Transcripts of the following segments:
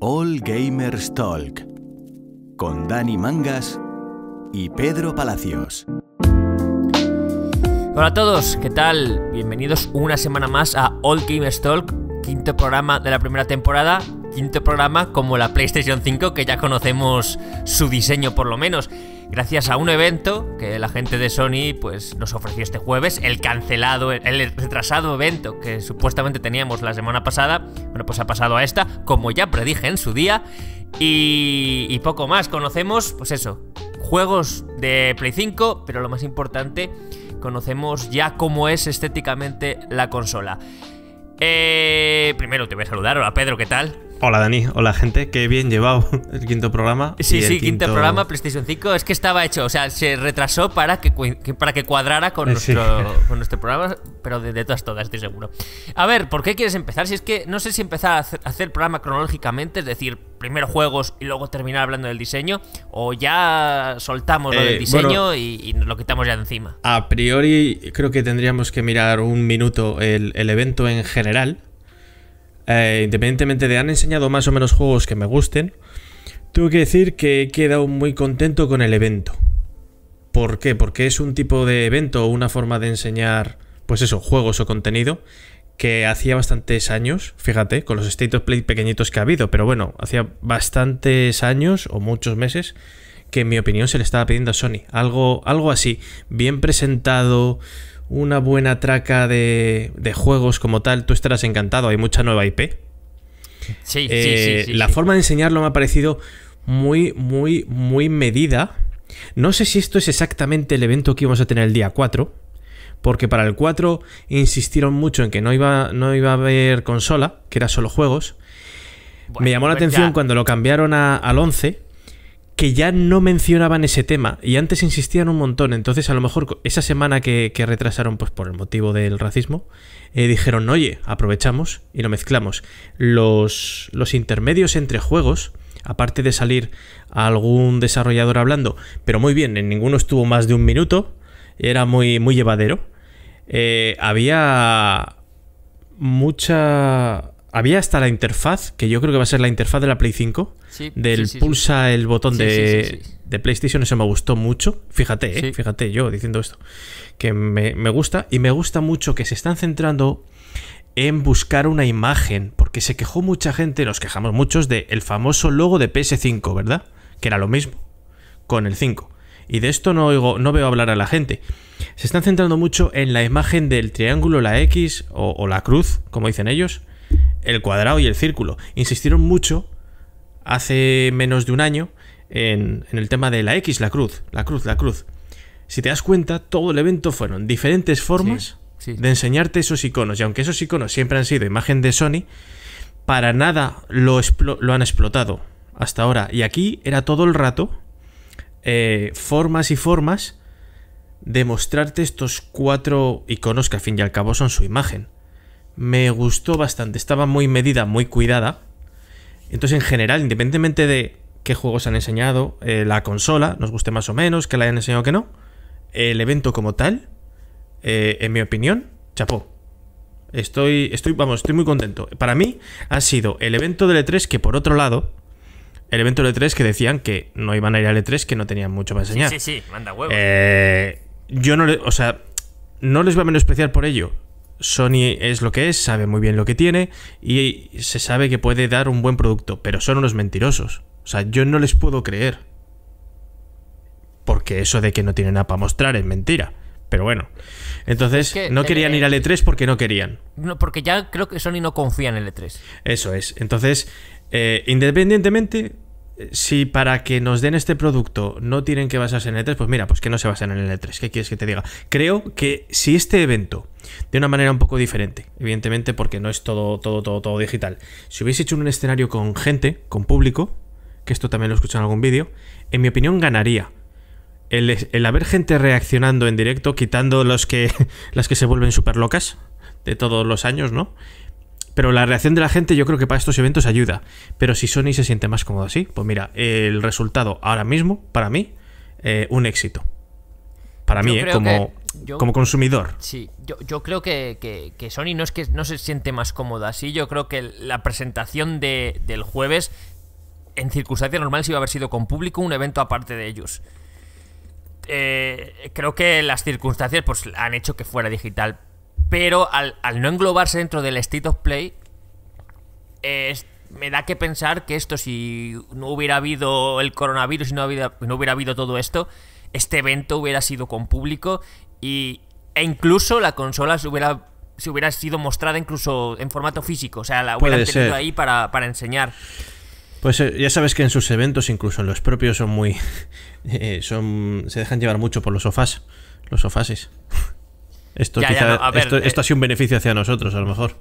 All Gamers Talk con Dani Mangas y Pedro Palacios. Hola a todos, ¿qué tal? Bienvenidos una semana más a All Gamers Talk, quinto programa de la primera temporada, quinto programa como la PlayStation 5 que ya conocemos su diseño por lo menos gracias a un evento que la gente de Sony pues, nos ofreció este jueves, el cancelado, el retrasado evento que supuestamente teníamos la semana pasada, bueno, pues ha pasado a esta, como ya predije en su día, y, poco más, conocemos, pues eso, juegos de Play 5, pero lo más importante, conocemos ya cómo es estéticamente la consola. Eh, primero te voy a saludar, hola Pedro, ¿qué tal? Hola Dani, hola gente, qué bien llevado el quinto programa. Sí, sí, quinto... programa PlayStation 5, es que estaba hecho, o sea, se retrasó para que, para que cuadrara con, eh, nuestro, con programa, pero de, todas todas, estoy seguro. A ver, ¿por qué quieres empezar? Si es que no sé si empezar a hacer, programa cronológicamente, es decir, primero juegos y luego terminar hablando del diseño, o ya soltamos lo eh, del diseño y, nos lo quitamos ya de encima. A priori creo que tendríamos que mirar un minuto el, el evento en general eh, independientemente de han enseñado más o menos juegos que me gusten, tengo que decir que he quedado muy contento con el evento. ¿Por qué? Porque es un tipo de evento o una forma de enseñar, pues eso, juegos o contenido que hacía bastantes años, fíjate, con los State of Play pequeñitos que ha habido, pero bueno, hacía bastantes años o muchos meses que en mi opinión se le estaba pidiendo a Sony. Algo, algo así, bien presentado, una buena traca de, de juegos como tal, tú estarás encantado. Hay mucha nueva IP. Sí, eh, sí, sí, La forma de enseñarlo me ha parecido muy, muy, muy medida. No sé si esto es exactamente el evento que íbamos a tener el día 4, porque para el 4 insistieron mucho en que no iba, no iba a haber consola, que era solo juegos. Me llamó la pues atención cuando lo cambiaron al 11, que ya no mencionaban ese tema y antes insistían un montón. Entonces, a lo mejor esa semana que, retrasaron, pues por el motivo del racismo, eh, dijeron, oye, aprovechamos y lo mezclamos. Los, los intermedios entre juegos, aparte de salir a algún desarrollador hablando, pero muy bien, en ninguno estuvo más de un minuto, era muy, muy llevadero. Eh, había mucha había hasta la interfaz, que yo creo que va a ser la interfaz de la Play 5. del pulsa el botón de, de, PlayStation, eso me gustó mucho. Fíjate, eh, fíjate yo diciendo esto. Que me, me, gusta y me gusta mucho que se están centrando en buscar una imagen, porque se quejó mucha gente, nos quejamos muchos, del famoso logo de PS5, ¿verdad? Que era lo mismo con el 5. Y de esto no, oigo, no veo hablar a la gente. Se están centrando mucho en la imagen del triángulo, la X o la cruz, como dicen ellos el cuadrado y el círculo. Insistieron mucho hace menos de un año en, el tema de la X, la cruz, la cruz, la cruz. Si te das cuenta, todo el evento fueron diferentes formas de enseñarte esos iconos. Y aunque esos iconos siempre han sido imagen de Sony, para nada lo, han explotado hasta ahora. Y aquí era todo el rato eh, formas y formas de mostrarte estos cuatro iconos que al fin y al cabo son su imagen me gustó bastante. Estaba muy medida, muy cuidada. Entonces, en general, independientemente de qué juegos han enseñado, eh, la consola, nos guste más o menos, que la hayan enseñado que no, el evento como tal, eh, en mi opinión, chapó. Estoy, estoy, vamos, estoy muy contento. Para mí ha sido el evento de E3 que, por otro lado, el evento de E3 que decían que no iban a ir a E3, que no tenían mucho para enseñar. Sí, sí, manda huevos. Eh, yo no, o sea, no les voy a menospreciar por ello. Sony es lo que es, sabe muy bien lo que tiene y se sabe que puede dar un buen producto, pero son unos mentirosos. O sea, yo no les puedo creer. Porque eso de que no tienen nada para mostrar es mentira. Pero bueno, entonces no querían e ir al E3 porque no querían. No, porque ya creo que Sony no confía en el E3. Eso es. Entonces, eh, independientemente, si para que nos den este producto no tienen que basarse en el 3 pues mira, pues que no se basen en el E3. ¿Qué quieres que te diga? Creo que si este evento, de una manera un poco diferente, evidentemente porque no es todo, todo, todo, todo digital, si hubiese hecho un escenario con gente, con público, que esto también lo escuchan en algún vídeo, en mi opinión ganaría. El, haber gente reaccionando en directo, quitando los que, las que se vuelven súper locas de todos los años, ¿no? Pero la reacción de la gente yo creo que para estos eventos ayuda. Pero si Sony se siente más cómodo así, pues mira, el resultado ahora mismo, para mí, eh, un éxito. Para mí, eh, como, como consumidor. Sí, yo, creo que, Sony no es que no se siente más cómoda así. Yo creo que la presentación del jueves, en circunstancias normales, iba a haber sido con público un evento aparte de ellos. Eh, creo que las circunstancias pues han hecho que fuera digital. Pero al, al no englobarse dentro del State of Play, me da que pensar que esto, si no hubiera habido el coronavirus y no, no hubiera habido todo esto, este evento hubiera sido con público y, e incluso la consola se hubiera, se hubiera sido mostrada incluso en formato físico. O sea, la hubieran tenido ahí para, enseñar. Pues eh, ya sabes que en sus eventos, incluso los propios, son muy. Eh, son, se dejan llevar mucho por los sofás. Los sofases. Esto, esto, eh, ha sido un beneficio hacia nosotros, a lo mejor.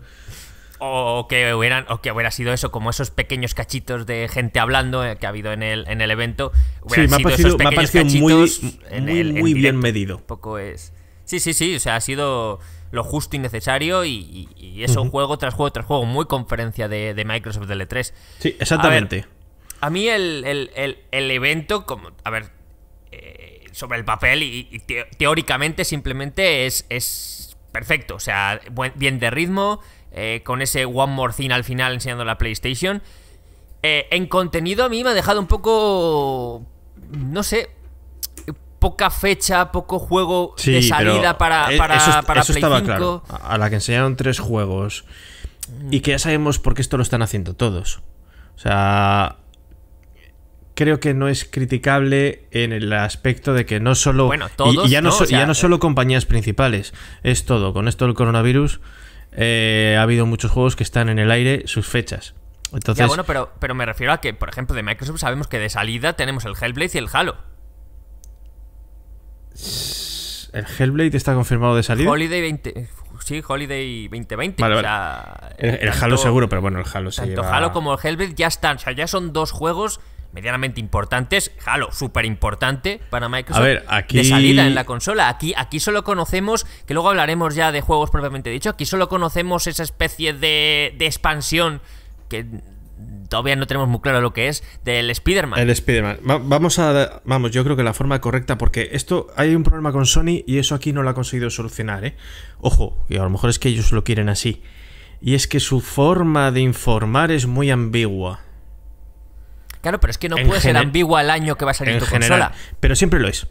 O que, hubieran, o que hubiera sido eso, como esos pequeños cachitos de gente hablando eh, que ha habido en el, en el evento. Sí, me ha parecido, muy, bien medido. Poco es. Sí, sí, sí, o sea, ha sido lo justo y necesario y, eso juego tras juego tras juego, muy conferencia de, Microsoft l 3 e Sí, exactamente. A, mí el, evento, como, a ver, eh, sobre el papel y, teóricamente simplemente es, perfecto. O sea, bien de ritmo, eh, con ese One More Thing al final enseñando la PlayStation. Eh, en contenido a mí me ha dejado un poco... No sé, poca fecha, poco juego de salida para, para, e-, para eso A la que enseñaron tres juegos. Y que ya sabemos por qué esto lo están haciendo todos. O sea, creo que no es criticable en el aspecto de que no solo. y, ya no, ya no eh. solo compañías principales, es todo. Con esto del coronavirus eh, ha habido muchos juegos que están en el aire sus fechas. Entonces, ya, bueno, pero, pero me refiero a que, por ejemplo, de Microsoft sabemos que de salida tenemos el Hellblade y el Halo. ¿El Hellblade está confirmado de salida? 20. Sí, Holiday 2020. el, Halo seguro, pero bueno, el Halo sí. Tanto Halo como el Hellblade ya están. O sea, ya son dos juegos medianamente importantes, jalo, súper importante para Microsoft. ver, De salida en la consola. Aquí, aquí solo conocemos, que luego hablaremos ya de juegos propiamente dicho, aquí solo conocemos esa especie de, expansión que todavía no tenemos muy claro lo que es del Spider-Man. El spider vamos a. Vamos, yo creo que la forma correcta, porque esto hay un problema con Sony y eso aquí no lo ha conseguido solucionar, ¿eh? Ojo, y a lo mejor es que ellos lo quieren así. Y es que su forma de informar es muy ambigua. Claro, pero es que no puede ser ambigua el año que va a salir tu general, consola. Pero siempre lo es.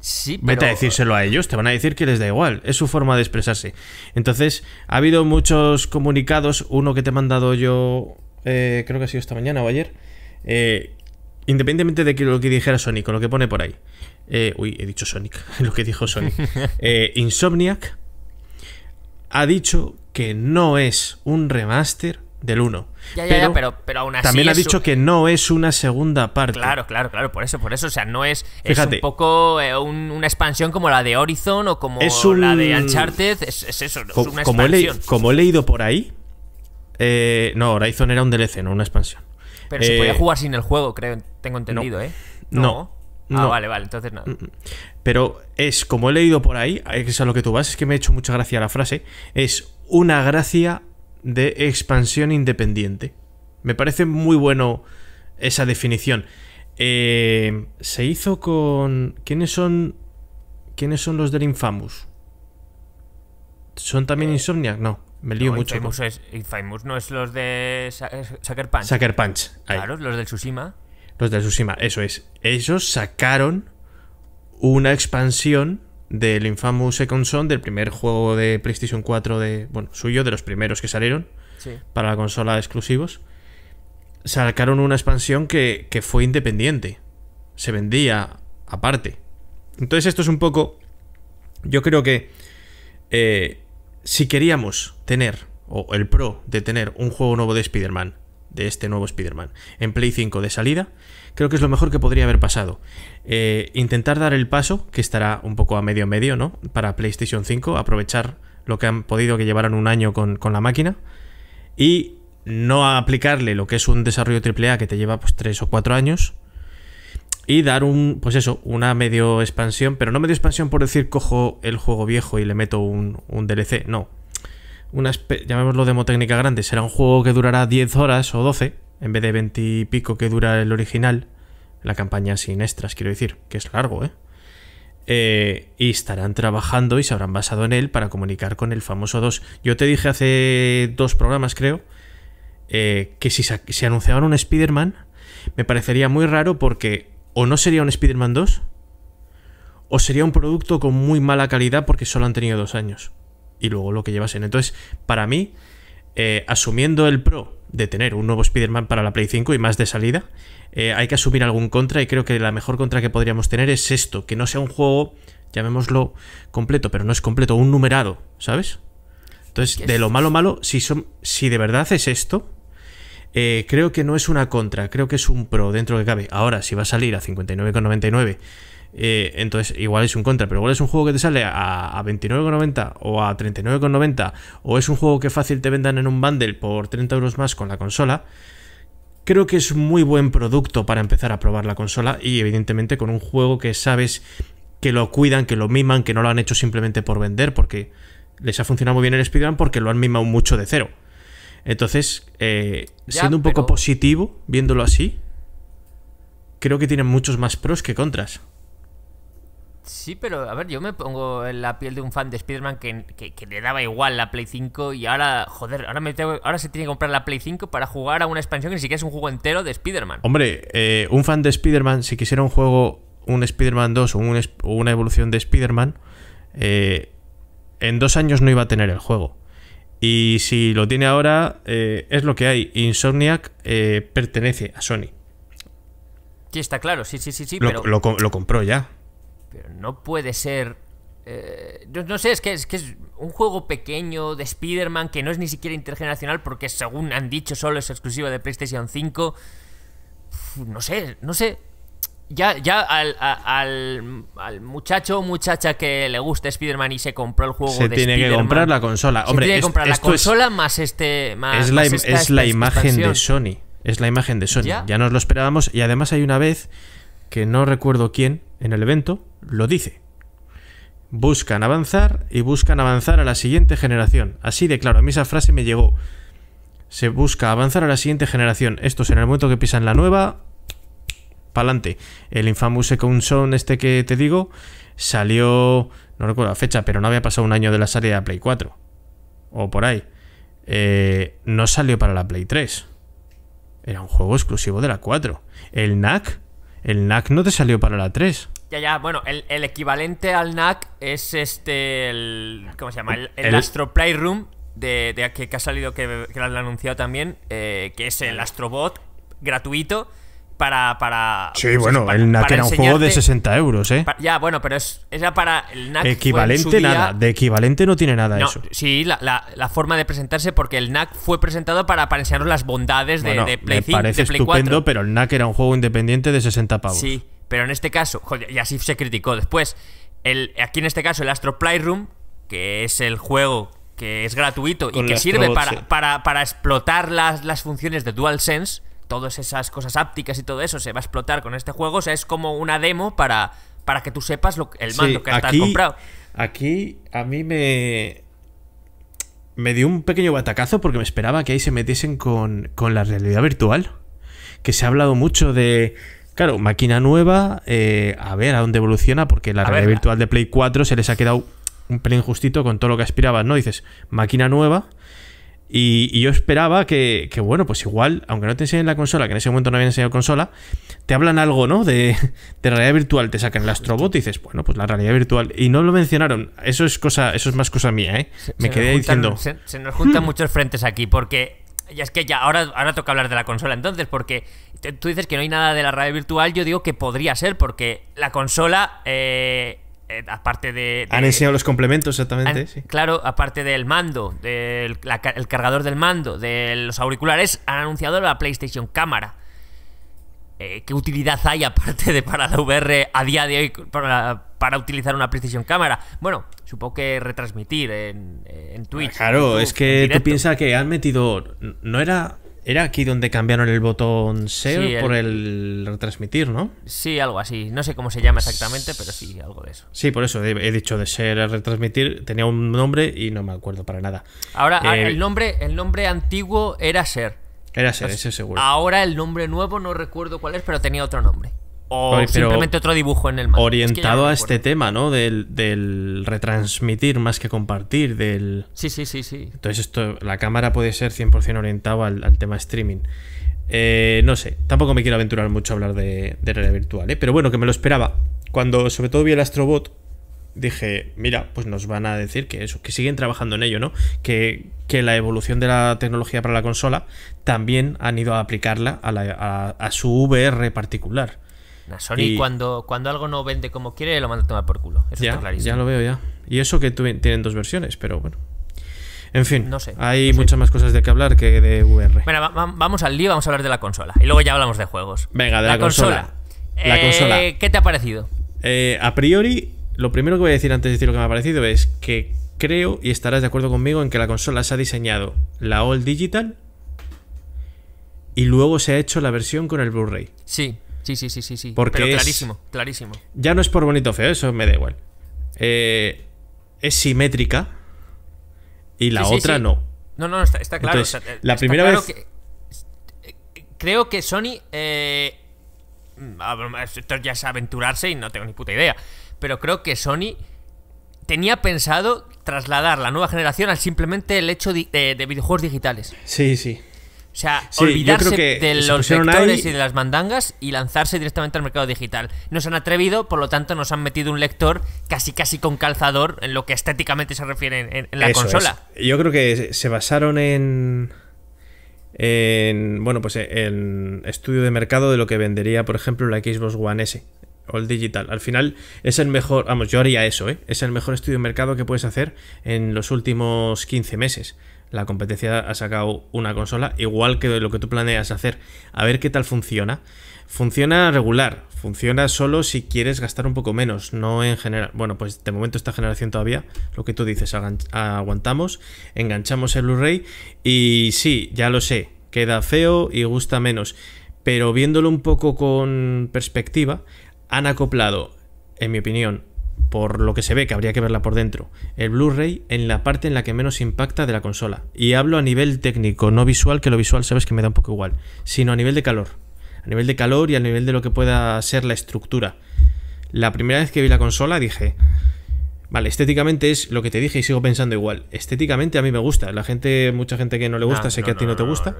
Sí, Vete a decírselo a ellos, te van a decir que les da igual, es su forma de expresarse. Entonces, ha habido muchos comunicados, uno que te he mandado yo, eh, creo que ha sido esta mañana o ayer, eh, independientemente de que lo que dijera Sonic o lo que pone por ahí. Eh, uy, he dicho Sonic, lo que dijo Sonic. Insomniac ha dicho que no es un remaster, del 1. Ya, ya, pero, pero, aún así. También ha dicho que no es una segunda parte. Claro, claro, claro, por eso, por eso. O sea, no es. Fíjate, un poco eh, una expansión como la de Horizon o como la de Uncharted. Es, eso, es una como expansión. He como he leído por ahí. Eh, no, Horizon era un DLC, no una expansión. Pero se podía eh, jugar sin el juego, creo, tengo entendido, no, ¿eh? No. Ah, vale, vale, entonces nada. Mm, mm. Pero es, como he leído por ahí, es a lo que tú vas, es que me ha hecho mucha gracia la frase, es una gracia de expansión independiente. Me parece muy bueno esa definición. Eh, se hizo con... ¿Quiénes son... ¿Quiénes son los del Infamous? ¿Son también eh, Insomnia. No, me lío mucho. Infamous, no es los de Sucker Punch. Punch. Claro, los del Tsushima. Los del Tsushima, eso es. Ellos sacaron una expansión del Infamous Second Son, del primer juego de PlayStation 4 de, bueno, suyo, de los primeros que salieron para la consola de exclusivos, sacaron una expansión que, que, fue independiente. Se vendía aparte. Entonces esto es un poco, yo creo que eh, si queríamos tener, o el pro de tener un juego nuevo de Spider-Man, de este nuevo Spider-Man en Play 5 de salida, creo que es lo mejor que podría haber pasado. Eh, intentar dar el paso, que estará un poco a medio medio, ¿no? Para PlayStation 5, aprovechar lo que han podido que llevaran un año con, la máquina y no aplicarle lo que es un desarrollo AAA que te lleva pues 3 o 4 años y dar un, pues eso, una medio expansión, pero no medio expansión por decir cojo el juego viejo y le meto un, un DLC, no, llamémoslo demo técnica grande, será un juego que durará 10 horas o 12, en vez de 20 y pico que dura el original, la campaña sin extras, quiero decir, que es largo, ¿eh? eh y estarán trabajando y se habrán basado en él para comunicar con el famoso 2. Yo te dije hace dos programas, creo, eh, que si se, si anunciaban un Spider-Man, me parecería muy raro porque o no sería un Spider-Man 2, o sería un producto con muy mala calidad porque solo han tenido dos años y luego lo que llevasen. Entonces, para mí, eh, asumiendo el pro de tener un nuevo Spider-Man para la Play 5 y más de salida, eh, hay que asumir algún contra y creo que la mejor contra que podríamos tener es esto, que no sea un juego, llamémoslo completo, pero no es completo, un numerado, ¿sabes? Entonces, de lo malo malo, si, son, si de verdad es esto, eh, creo que no es una contra, creo que es un pro dentro que cabe. Ahora, si va a salir a 59,99 eh, entonces, igual es un contra, pero igual es un juego que te sale a, a 29,90 o a 39,90, o es un juego que fácil te vendan en un bundle por 30 euros más con la consola. Creo que es muy buen producto para empezar a probar la consola y evidentemente con un juego que sabes que lo cuidan, que lo miman, que no lo han hecho simplemente por vender, porque les ha funcionado muy bien el Speedrun porque lo han mimado mucho de cero. Entonces, eh, siendo un poco positivo, viéndolo así, creo que tienen muchos más pros que contras. Sí, pero a ver, yo me pongo en la piel de un fan de Spider-Man que, le daba igual la Play 5 y ahora, joder, ahora, me ahora se tiene que comprar la Play 5 para jugar a una expansión que ni siquiera es un juego entero de Spider-Man. Hombre, eh, un fan de Spider-Man, si quisiera un juego, un Spider-Man 2 o, una evolución de Spider-Man, eh, en dos años no iba a tener el juego. Y si lo tiene ahora, eh, es lo que hay. Insomniac pertenece a Sony. Sí, está claro, sí, sí, sí, sí. lo compró ya. Pero no puede ser... Eh, no, sé, es que, es que es un juego pequeño de Spider-Man que no es ni siquiera intergeneracional porque según han dicho solo es exclusiva de PlayStation 5. no sé, no sé. Ya, ya al, al, muchacho o muchacha que le gusta Spider-Man y se compró el juego se tiene que comprar la consola. Hombre, se tiene que comprar es, la consola más este. es la, imagen de Sony. Es la imagen de Sony. ya nos lo esperábamos. Y además hay una vez que no recuerdo quién en el evento, lo dice. Buscan avanzar y buscan avanzar a la siguiente generación. Así de claro, a mí esa frase me llegó. Se busca avanzar a la siguiente generación. es en el momento que pisan la nueva, pa'lante. El infamous Second este que te digo salió, no recuerdo la fecha, pero no había pasado un año de la salida de Play 4. O por ahí. Eh, no salió para la Play 3. Era un juego exclusivo de la 4. El NAC el NAC no te salió para la 3. Ya, ya, bueno, el, equivalente al NAC es este, ¿cómo se llama? El, Astro Playroom, de, de que, que, ha salido, que, lo han anunciado también, eh, que es el Astrobot gratuito para. para sí, pues, bueno, el NAC era un juego de 60 euros, ¿eh? ya, bueno, pero es, era para el NAC. Equivalente nada, de equivalente no tiene nada eso. Sí, la, la, forma de presentarse, porque el NAC fue presentado para, para enseñarnos las bondades de, de Parece estupendo, pero el NAC era un juego independiente de 60 pavos. Sí, pero en este caso, joder, y así se criticó después. El, aquí en este caso, el Astro Playroom, que es el juego que es gratuito y que sirve para, para, para explotar las, las funciones de DualSense todas esas cosas ápticas y todo eso se va a explotar con este juego. O sea, es como una demo para, para que tú sepas lo, el mando que has comprado. Aquí a mí me. Me dio un pequeño batacazo porque me esperaba que ahí se metiesen con, la realidad virtual. Que se ha hablado mucho de. Claro, máquina nueva, eh, a ver a dónde evoluciona, porque la realidad virtual de Play 4 se les ha quedado un pelín justito con todo lo que aspiraban. ¿no? Dices, máquina nueva, y, yo esperaba que, bueno, pues igual, aunque no te enseñen la consola, que en ese momento no habían enseñado consola, te hablan algo, ¿no? De, realidad virtual, te sacan el Astrobot y dices, bueno, pues la realidad virtual. Y no lo mencionaron. Eso es cosa, eso es más cosa mía, ¿eh? Me quedé diciendo. Se, nos juntan muchos frentes aquí, porque ya es que ya, ahora, ahora toca hablar de la consola entonces, porque tú dices que no hay nada de la realidad virtual, yo digo que podría ser, porque la consola eh, eh, aparte de, Han enseñado los complementos, exactamente. Claro, aparte del mando, del el cargador del mando, de los auriculares, han anunciado la PlayStation Cámara. Eh, ¿Qué utilidad hay aparte de para la VR a día de hoy para, utilizar una PlayStation Cámara? Bueno, supongo que retransmitir en, Twitch. Claro, es que tú piensas que han metido. No era era aquí donde cambiaron el botón SER por el... retransmitir, ¿no? Sí, algo así. No sé cómo se llama exactamente, pero sí, algo de eso. Sí, por eso he dicho de ser retransmitir. Tenía un nombre y no me acuerdo para nada. Ahora, ah, eh, el, nombre, el nombre antiguo era ser. Era ser, ese seguro. Ahora el nombre nuevo no recuerdo cuál es, pero tenía otro nombre. O simplemente otro dibujo en el mapa. Orientado a este tema, ¿no? Del, retransmitir más que compartir. Del... Sí, sí, sí, sí. Entonces esto, la cámara puede ser 100% orientado al, tema streaming. Eh, no sé, tampoco me quiero aventurar mucho a hablar de, realidad virtual, ¿eh? pero bueno, que me lo esperaba. Cuando sobre todo vi el Astrobot, dije, mira, pues nos van a decir que eso, que siguen trabajando en ello, ¿no? Que, la evolución de la tecnología para la consola también han ido a aplicarla a, a su VR particular. Sony y... cuando, cuando algo no vende como quiere lo manda a tomar por culo. Eso ya, está clarísimo. Ya lo veo ya. Y eso que tienen dos versiones, pero bueno. En fin, no sé, hay muchas más cosas de que hablar que de VR. Bueno, vamos al lío, vamos a hablar de la consola. Y luego ya hablamos de juegos. Venga, de la, consola. Eh, consola. ¿Qué te ha parecido? Eh, a priori, lo primero que voy a decir antes de decir lo que me ha parecido es que creo, y estarás de acuerdo conmigo, en que la consola se ha diseñado la All Digital y luego se ha hecho la versión con el Blu-ray. Sí. Sí, sí, sí, sí, Porque clarísimo, clarísimo. Ya no es por bonito o feo, eso me da igual. Eh, es simétrica y la otra no. No, no, está, claro. la primera vez. Eh, creo que Sony. Eh, esto ya es aventurarse y no tengo ni puta idea. Pero creo que Sony tenía pensado trasladar la nueva generación al simplemente el hecho de, de, de videojuegos digitales. Sí, sí sea, olvidarse de los lectores y de las mandangas y lanzarse directamente al mercado digital. No se han atrevido, por lo tanto, nos han metido un lector casi casi con calzador en lo que estéticamente se refiere en, la consola. Yo creo que se basaron en en bueno pues en estudio de mercado de lo que vendería por ejemplo la Xbox One S o el digital al final es el mejor vamos yo haría eso ¿eh? es el mejor estudio de mercado que puedes hacer en los últimos 15 meses la competencia ha sacado una consola, igual que lo que tú planeas hacer, a ver qué tal funciona. Funciona regular, funciona solo si quieres gastar un poco menos, no en general. Bueno, pues de momento esta generación todavía, lo que tú dices, aguantamos, enganchamos el Blu-ray y sí, ya lo sé, queda feo y gusta menos. Pero viéndolo un poco con perspectiva, han acoplado, en mi opinión, por lo que se ve, que habría que verla por dentro, el Blu-ray en la parte en la que menos impacta de la consola. Y hablo a nivel técnico, no visual, que lo visual sabes que me da un poco igual, sino a nivel de calor. A nivel de calor y a nivel de lo que pueda ser la estructura. La primera vez que vi la consola dije, Vale, estéticamente es lo que te dije y sigo pensando igual. Estéticamente a mí me gusta. La gente, mucha gente que no le gusta, sé que a ti no, te gusta.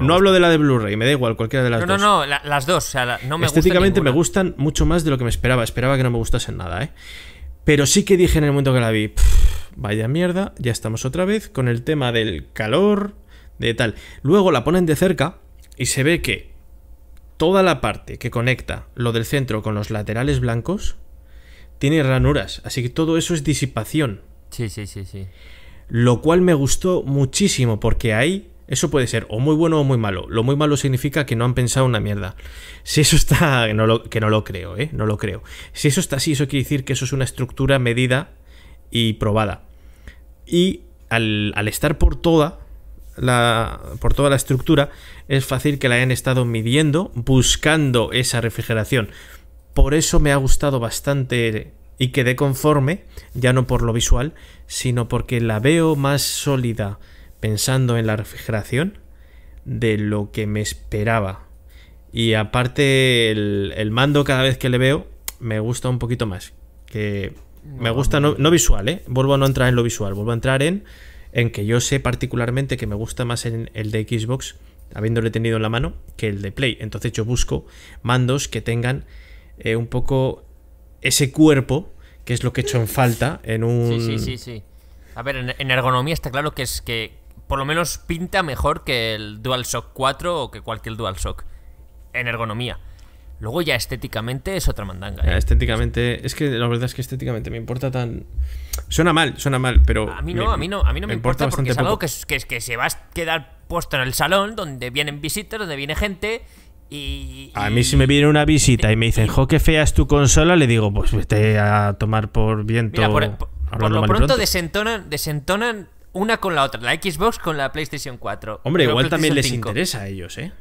no, hablo de la de Blu-ray, me da igual, cualquiera de las dos. No, no, las dos. no me estéticamente me gustan mucho más de lo que me esperaba. Esperaba que no me gustasen nada, ¿eh? Pero sí que dije en el momento que la vi, vaya mierda, ya estamos otra vez con el tema del calor, de tal. Luego la ponen de cerca y se ve que toda la parte que conecta lo del centro con los laterales blancos tiene ranuras, así que todo eso es disipación. Sí, sí, sí, sí. Lo cual me gustó muchísimo porque ahí eso puede ser o muy bueno o muy malo. Lo muy malo significa que no han pensado una mierda. Si eso está, no lo, que no lo creo, ¿eh? No lo creo. Si eso está así, eso quiere decir que eso es una estructura medida y probada. Y al, al estar por toda, la, por toda la estructura, es fácil que la hayan estado midiendo, buscando esa refrigeración. Por eso me ha gustado bastante y quedé conforme, ya no por lo visual, sino porque la veo más sólida pensando en la refrigeración de lo que me esperaba. Y aparte el, mando cada vez que le veo me gusta un poquito más. Que me gusta no, no, visual, ¿eh? Vuelvo a no entrar en lo visual, vuelvo a entrar en, en que yo sé particularmente que me gusta más el de Xbox, habiéndole tenido en la mano, que el de Play. Entonces yo busco mandos que tengan eh, un poco ese cuerpo, que es lo que he hecho en falta en un... Sí, sí, sí, sí. A ver, en ergonomía está claro que es que por lo menos pinta mejor que el DualShock 4 o que cualquier DualShock. En ergonomía. Luego ya estéticamente es otra mandanga. ¿eh? Estéticamente, es que la verdad es que estéticamente me importa tan... Suena mal, suena mal, pero... A mí no, a mí no, a mí no me, importa, porque es algo que, que, se va a quedar puesto en el salón, donde vienen visitas, donde viene gente, a mí si me viene una visita y me dicen, jo, qué fea es tu consola, le digo, pues vete a tomar por viento. por, lo pronto, desentonan, desentonan una con la otra, la Xbox con la PlayStation 4. Hombre, igual también les interesa a ellos, ¿eh?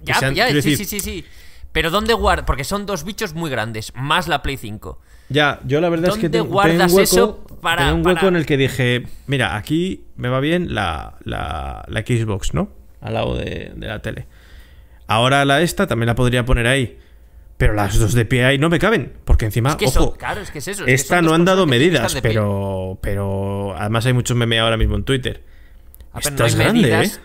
Ya, ya, sí, sí, sí, sí. Pero ¿dónde guardas? Porque son dos bichos muy grandes, más la Play 5. Ya, yo la verdad es que tengo guardas eso para, tengo un hueco en el que dije, mira, aquí me va bien la, Xbox, ¿no? Al lado de la tele. Ahora la esta también la podría poner ahí. Pero las dos de pie ahí no me caben, porque encima, ojo, claro, es que es eso, esta no han dado medidas, pero, pero además hay muchos meme ahora mismo en Twitter. esta no es ¿eh?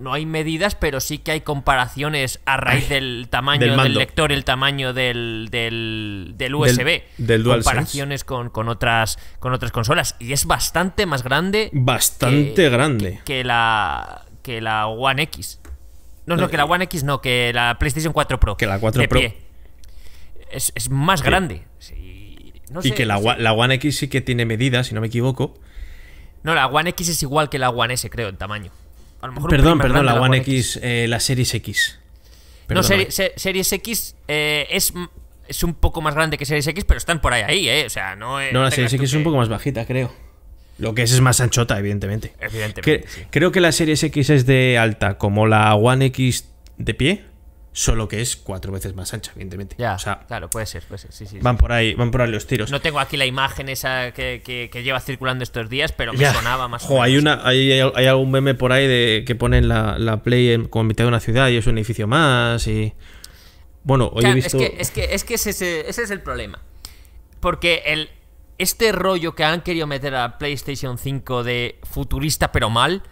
No hay medidas, pero sí que hay comparaciones a raíz del tamaño del, lector, el tamaño del, del, USB. Del, Comparaciones con, otras, con otras consolas. Y es bastante más grande. Bastante grande. la, que la One X. No, no, que la eh, One X no, que la PlayStation 4 Pro. Que la 4 Pro. Es, más grande. y que la, One X sí que tiene medidas, si no me equivoco. No, la One X es igual que la One S, creo, en tamaño. perdón, perdón, la, One X, eh, la Series X. no, eh. Series X es, es un poco más grande que Series X, pero están por ahí, ahí ¿eh? O sea, no. no, la Series X es un poco más bajita, creo. Lo que es es más anchota, evidentemente. Creo que la serie X es de alta, como la One X de pie, solo que es cuatro veces más ancha, evidentemente. claro, puede ser, puede ser. van, Por ahí, van por los tiros. No tengo aquí la imagen esa que, lleva circulando estos días, pero me sonaba más o Hay, una, hay, algún meme por ahí de que ponen la, Play en, como mitad de una ciudad y es un edificio más y... Bueno, hoy he visto... Es que, ese es el problema. Porque el, este rollo que han querido meter a PlayStation 5 de futurista pero mal,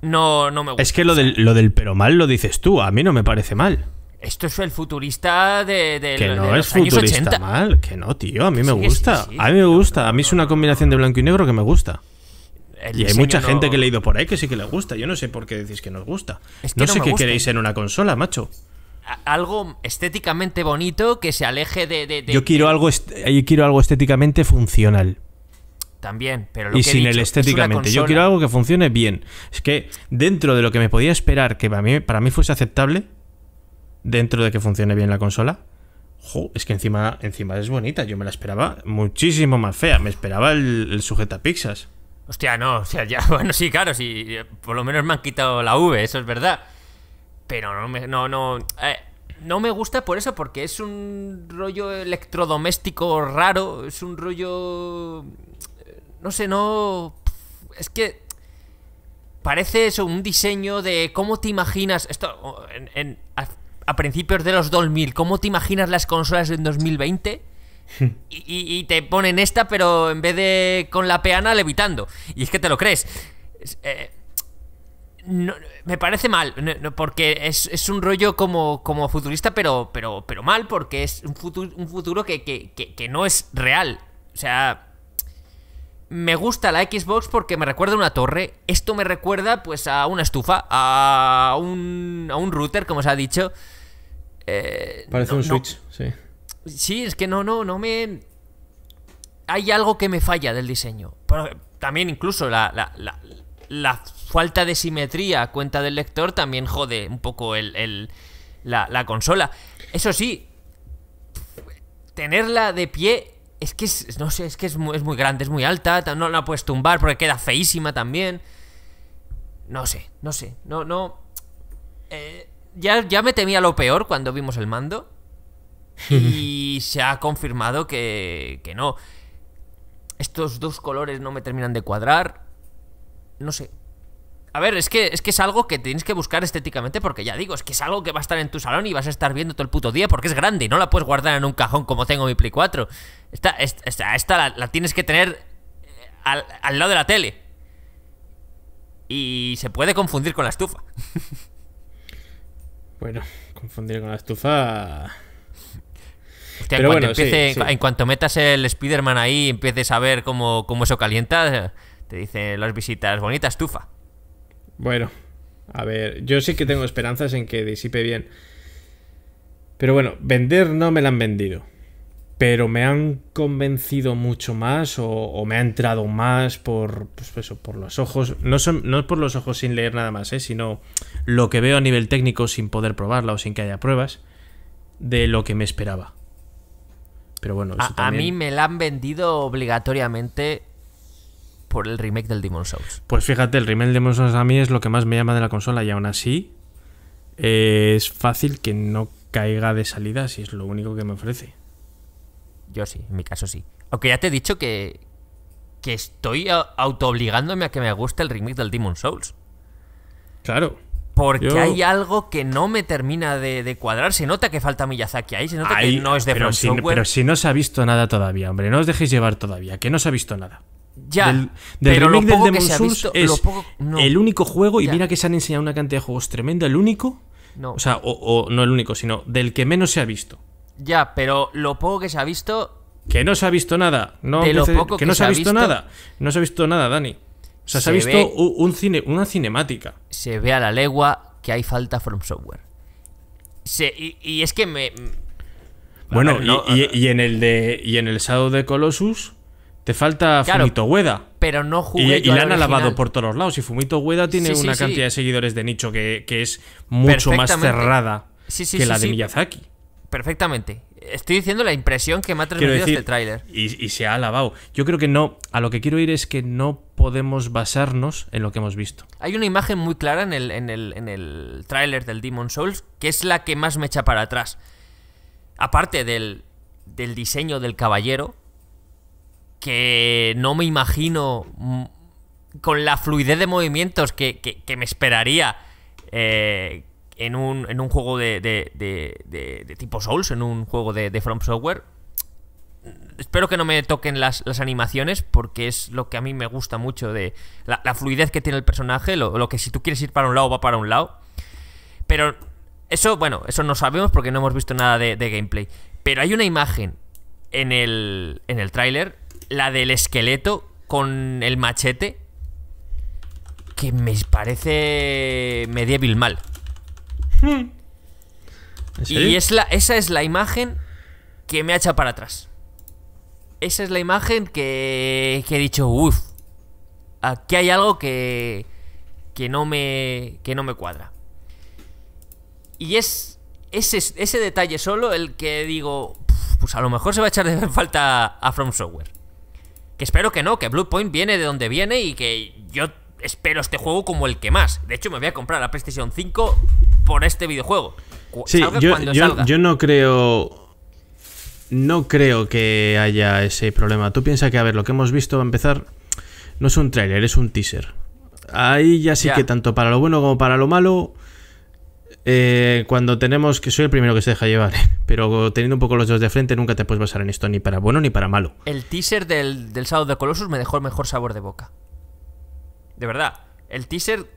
no, me gusta. Es que lo del, lo del pero mal lo dices tú, a mí no me parece mal. Esto es el futurista de, que no es futurista mal, que no, tío, a mí me gusta. a mí me gusta, a mí es una combinación de blanco y negro que me gusta. y hay mucha gente que he leído por ahí que sí que le gusta. Yo no sé por qué decís que nos gusta. no, sé qué queréis en una consola, macho algo estéticamente bonito que se aleje de. yo, quiero algo eh, yo quiero algo estéticamente funcional. También, pero lo y que sin he dicho, el estéticamente. yo quiero algo que funcione bien. Es que dentro de lo que me podía esperar que para mí, para mí fuese aceptable, dentro de que funcione bien la consola, es que encima, encima es bonita. Yo me la esperaba muchísimo más fea. Me esperaba el, sujeta Pixas Hostia, no, o sea, ya, bueno, sí, claro, sí, por lo menos me han quitado la V, eso es verdad. Pero no me, no, no, eh, no me gusta por eso, porque es un rollo electrodoméstico raro, es un rollo... No sé, no... Es que parece eso, un diseño de cómo te imaginas, esto en, a, principios de los 2000, cómo te imaginas las consolas en 2020 y, te ponen esta, pero en vez de con la peana levitando. Y es que te lo crees. Eh, no, me parece mal, porque es, un rollo como, como futurista, pero, pero, pero mal, porque es un futuro, un futuro que, no es real. O sea, me gusta la Xbox porque me recuerda a una torre. Esto me recuerda pues a una estufa, a un, a un router, como se ha dicho. Eh, parece un Switch, sí. Sí, es que no, no, no me... Hay algo que me falla del diseño. Pero también incluso la, la falta de simetría a cuenta del lector también jode un poco el, la, consola. Eso sí, tenerla de pie es que es, no sé, es que es muy, es muy grande, es muy alta, no la puedes tumbar porque queda feísima también. No sé, no sé, no, no. Eh, ya, ya me temía lo peor cuando vimos el mando. Y se ha confirmado que, que no. Estos dos colores no me terminan de cuadrar no sé. A ver, es que, es que es algo que tienes que buscar estéticamente porque ya digo, es que es algo que va a estar en tu salón y vas a estar viendo todo el puto día porque es grande y no la puedes guardar en un cajón como tengo mi Play 4. Esta, esta, la, tienes que tener eh, al, lado de la tele. Y se puede confundir con la estufa. bueno, confundir con la estufa... Pero en, cuanto bueno, en cuanto metas el Spider-Man ahí y empieces a ver cómo, cómo eso calienta, te dicen las visitas, bonita estufa. Bueno, a ver, yo sí que tengo esperanzas en que disipe bien. Pero bueno, vender no me la han vendido. Pero me han convencido mucho más o, me ha entrado más por, pues, pues eso, por los ojos. No, son, no por los ojos sin leer nada más, ¿eh? sino lo que veo a nivel técnico sin poder probarla o sin que haya pruebas de lo que me esperaba. Pero bueno, a mí me la han vendido obligatoriamente por el remake del Demon Souls. Pues fíjate, el remake del Demon Souls a mí es lo que más me llama de la consola y aún así eh, es fácil que no caiga de salida si es lo único que me ofrece. Yo sí, en mi caso sí. Aunque ya te he dicho que, que estoy autoobligándome a que me guste el remake del Demon Souls. Claro. Porque hay algo que no me termina de, cuadrar. Se nota que falta Miyazaki ahí, se nota que no es de pronto. Pero si no se ha visto nada todavía, hombre, no os dejéis llevar todavía, que no se ha visto nada. Ya, pero del Demon el único juego, y mira que se han enseñado una cantidad de juegos tremenda, el único, o sea, o, no el único, sino del que menos se ha visto. Ya, pero lo poco que se ha visto... Que no se ha visto nada, no, que, no se, ha visto, nada, no se ha visto nada, Dani. O sea, se, ha visto un cine, una cinemática. Se ve a la legua que hay falta From Software. y, es que me... Mm, bueno, y, en el de, y en el Shadow de Colossus te falta Fumito Hueda, Pero no Y, y la han alabado por todos lados. Y Fumito Hueda tiene una cantidad de seguidores de nicho que, es mucho más cerrada que la de Miyazaki. Perfectamente. Estoy diciendo la impresión que me ha transmitido este tráiler. Y, se ha alabado. Yo creo que no. A lo que quiero ir es que no podemos basarnos en lo que hemos visto. Hay una imagen muy clara en el, en el, tráiler del Demon Souls que es la que más me echa para atrás. Aparte del, del diseño del caballero que no me imagino mm, con la fluidez de movimientos que, me esperaría eh, en, un, juego de, de, tipo Souls, en un juego de, From Software. Mm, espero que no me toquen las, animaciones porque es lo que a mí me gusta mucho de la, fluidez que tiene el personaje, lo, lo que si tú quieres ir para un lado va para un lado. Pero eso, bueno, eso no sabemos porque no hemos visto nada de, de gameplay. Pero hay una imagen en el, en el tráiler la del esqueleto con el machete que me parece medieval mal. Y es la, esa es la imagen que me ha echado para atrás. Esa es la imagen que, que he dicho, uff, aquí hay algo que, que, no me, que no me cuadra. Y es ese, ese detalle solo el que digo, pues a lo mejor se va a echar de falta a From Software espero que no, que Blue Point viene de donde viene y que yo espero este juego como el que más. De hecho, me voy a comprar la PlayStation 5 por este videojuego. Sí, yo, no creo. No creo que haya ese problema. Tú piensas que, a ver, lo que hemos visto va a empezar. No es un trailer, es un teaser. Ahí ya sí que tanto para lo bueno como para lo malo eh, cuando tenemos, que soy el primero que se deja llevar, pero teniendo un poco los dos de frente, nunca te puedes basar en esto ni para bueno ni para malo. El teaser del, del sábado de colosos me dejó el mejor sabor de boca. De verdad. El teaser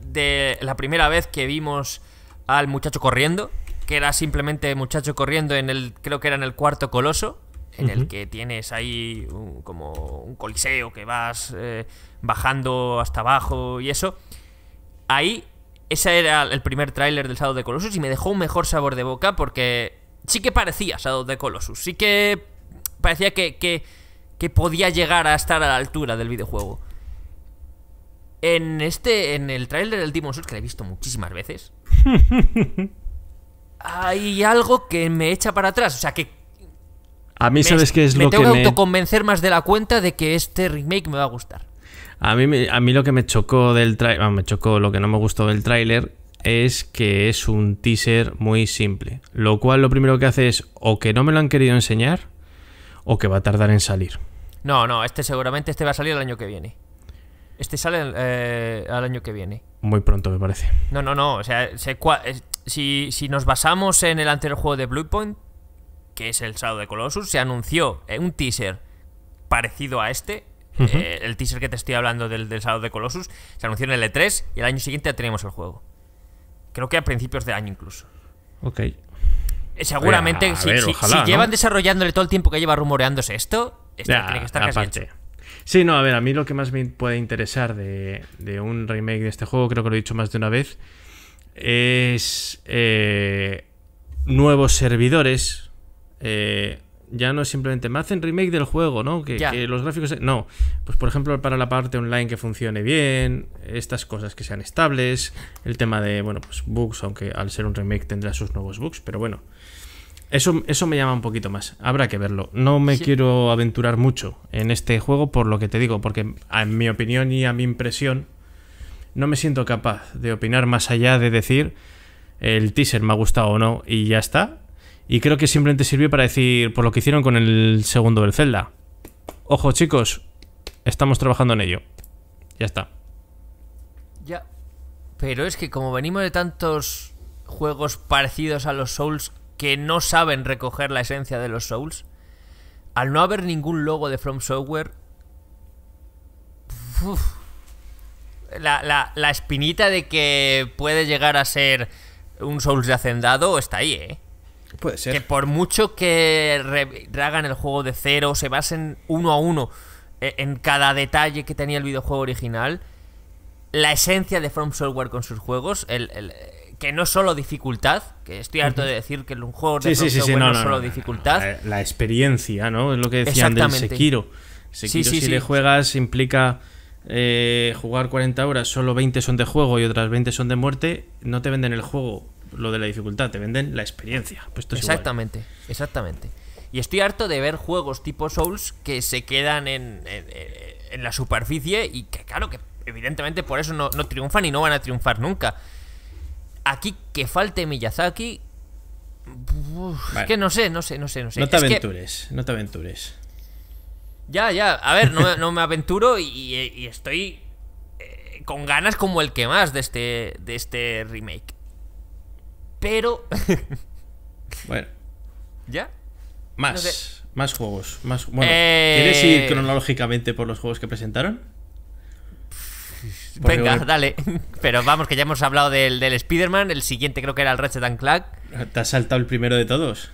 de la primera vez que vimos al muchacho corriendo, que era simplemente muchacho corriendo en el, creo que era en el cuarto coloso, en el que tienes ahí como un coliseo que vas eh, bajando hasta abajo y eso. Ahí ese era el primer tráiler del Shadow de Colossus y me dejó un mejor sabor de boca porque sí que parecía Shadow de Colossus, sí que parecía que, que, podía llegar a estar a la altura del videojuego. En este, en el tráiler del Demon Souls, que lo he visto muchísimas veces, hay algo que me echa para atrás. O sea, que. A mí, me, ¿sabes qué es lo que que. Tengo que autoconvencer más de la cuenta de que este remake me va a gustar. A mí, lo que me chocó del tráiler, me chocó lo que no me gustó del tráiler es que es un teaser muy simple, lo cual lo primero que hace es o que no me lo han querido enseñar o que va a tardar en salir. No, no, este seguramente este va a salir el año que viene. Este sale eh, al año que viene. Muy pronto, me parece. No, no, no. O sea, si, si, nos basamos en el anterior juego de Bluepoint, que es el sábado de Colossus, se anunció eh, un teaser parecido a este eh, el teaser que te estoy hablando del, del de Colossus se anunció en el E3 y el año siguiente ya tenemos el juego. Creo que a principios de año incluso. Ok. Eh, seguramente, si, llevan desarrollándole todo el tiempo que lleva rumoreándose esto, tiene que estar casi Sí, no, a ver, a mí lo que más me puede interesar de, un remake de este juego, creo que lo he dicho más de una vez, es eh, nuevos servidores, eh, ya no es simplemente me hacen remake del juego, ¿no? Que, los gráficos. No, pues por ejemplo, para la parte online que funcione bien, estas cosas que sean estables, el tema de, bueno, pues bugs, aunque al ser un remake tendrá sus nuevos bugs, pero bueno. Eso, eso me llama un poquito más. Habrá que verlo. No me quiero aventurar mucho en este juego, por lo que te digo, porque en mi opinión y a mi impresión, no me siento capaz de opinar más allá de decir el teaser me ha gustado o no y ya está y creo que simplemente sirvió para decir por lo que hicieron con el segundo del Zelda. Ojo chicos, estamos trabajando en ello. Ya está. Ya. Pero es que como venimos de tantos juegos parecidos a los Souls que no saben recoger la esencia de los Souls, al no haber ningún logo de From Software, la, la, la espinita de que puede llegar a ser un Souls de hacendado está ahí, ¿eh? Puede ser. Que por mucho que tragan el juego de cero, se basen uno a uno eh, en cada detalle que tenía el videojuego original, la esencia de From Software con sus juegos, que no solo dificultad, que estoy harto de decir que un juego de From no, es solo dificultad. La, experiencia, ¿no? Es lo que decían del Sekiro. Sekiro si le juegas implica... Eh, jugar 40 horas, solo 20 son de juego y otras 20 son de muerte, no te venden el juego lo de la dificultad, te venden la experiencia. Pues exactamente, exactamente. Y estoy harto de ver juegos tipo Souls que se quedan en, en, la superficie y que, claro, que evidentemente por eso no, triunfan y no van a triunfar nunca. Aquí que falte Miyazaki. Es que no sé, no sé, no sé, no sé. No te aventures, no te aventures. Ya, ya, a ver, no, me aventuro y, y estoy eh, con ganas como el que más de este, de este remake. Pero. bueno. ¿Ya? Más. Más juegos. Más, bueno, eh, ¿quieres ir cronológicamente por los juegos que presentaron? Venga, dale. Pero vamos, que ya hemos hablado del, del Spider-Man. El siguiente creo que era el Ratchet and Clank. ¿Te has saltado el primero de todos?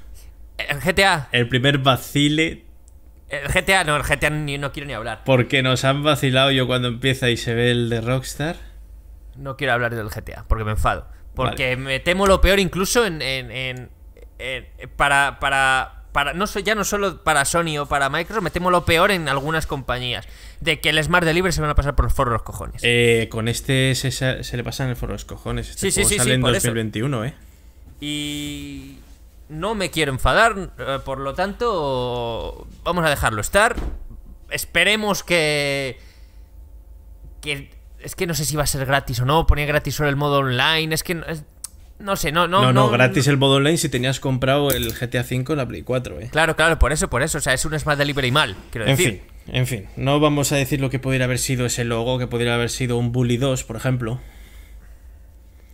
El eh, GTA. El primer vacile. El eh, GTA, no, el GTA no quiero ni hablar. Porque nos han vacilado yo cuando empieza y se ve el de Rockstar. No quiero hablar del GTA, porque me enfado. Porque me temo lo peor incluso en, para, para, para no ya no solo para Sony o para Microsoft, me temo lo peor en algunas compañías, de que el Smart Delivery se van a pasar por los forros cojones. Eh, con este se, se, le pasan el forro los cojones. Este sí, sí, sí, en 2021, ¿eh? Y no me quiero enfadar, eh, por lo tanto, vamos a dejarlo estar. Esperemos que que es que no sé si va a ser gratis o no, ponía gratis solo el modo online, es que no sé, no, no. No, no, gratis el modo online si tenías comprado el GTA V en la Play 4, eh. Claro, claro, por eso, por eso, o sea, es un Smart y mal, quiero en Fin, en fin, no vamos a decir lo que pudiera haber sido ese logo, que pudiera haber sido un Bully 2, por ejemplo.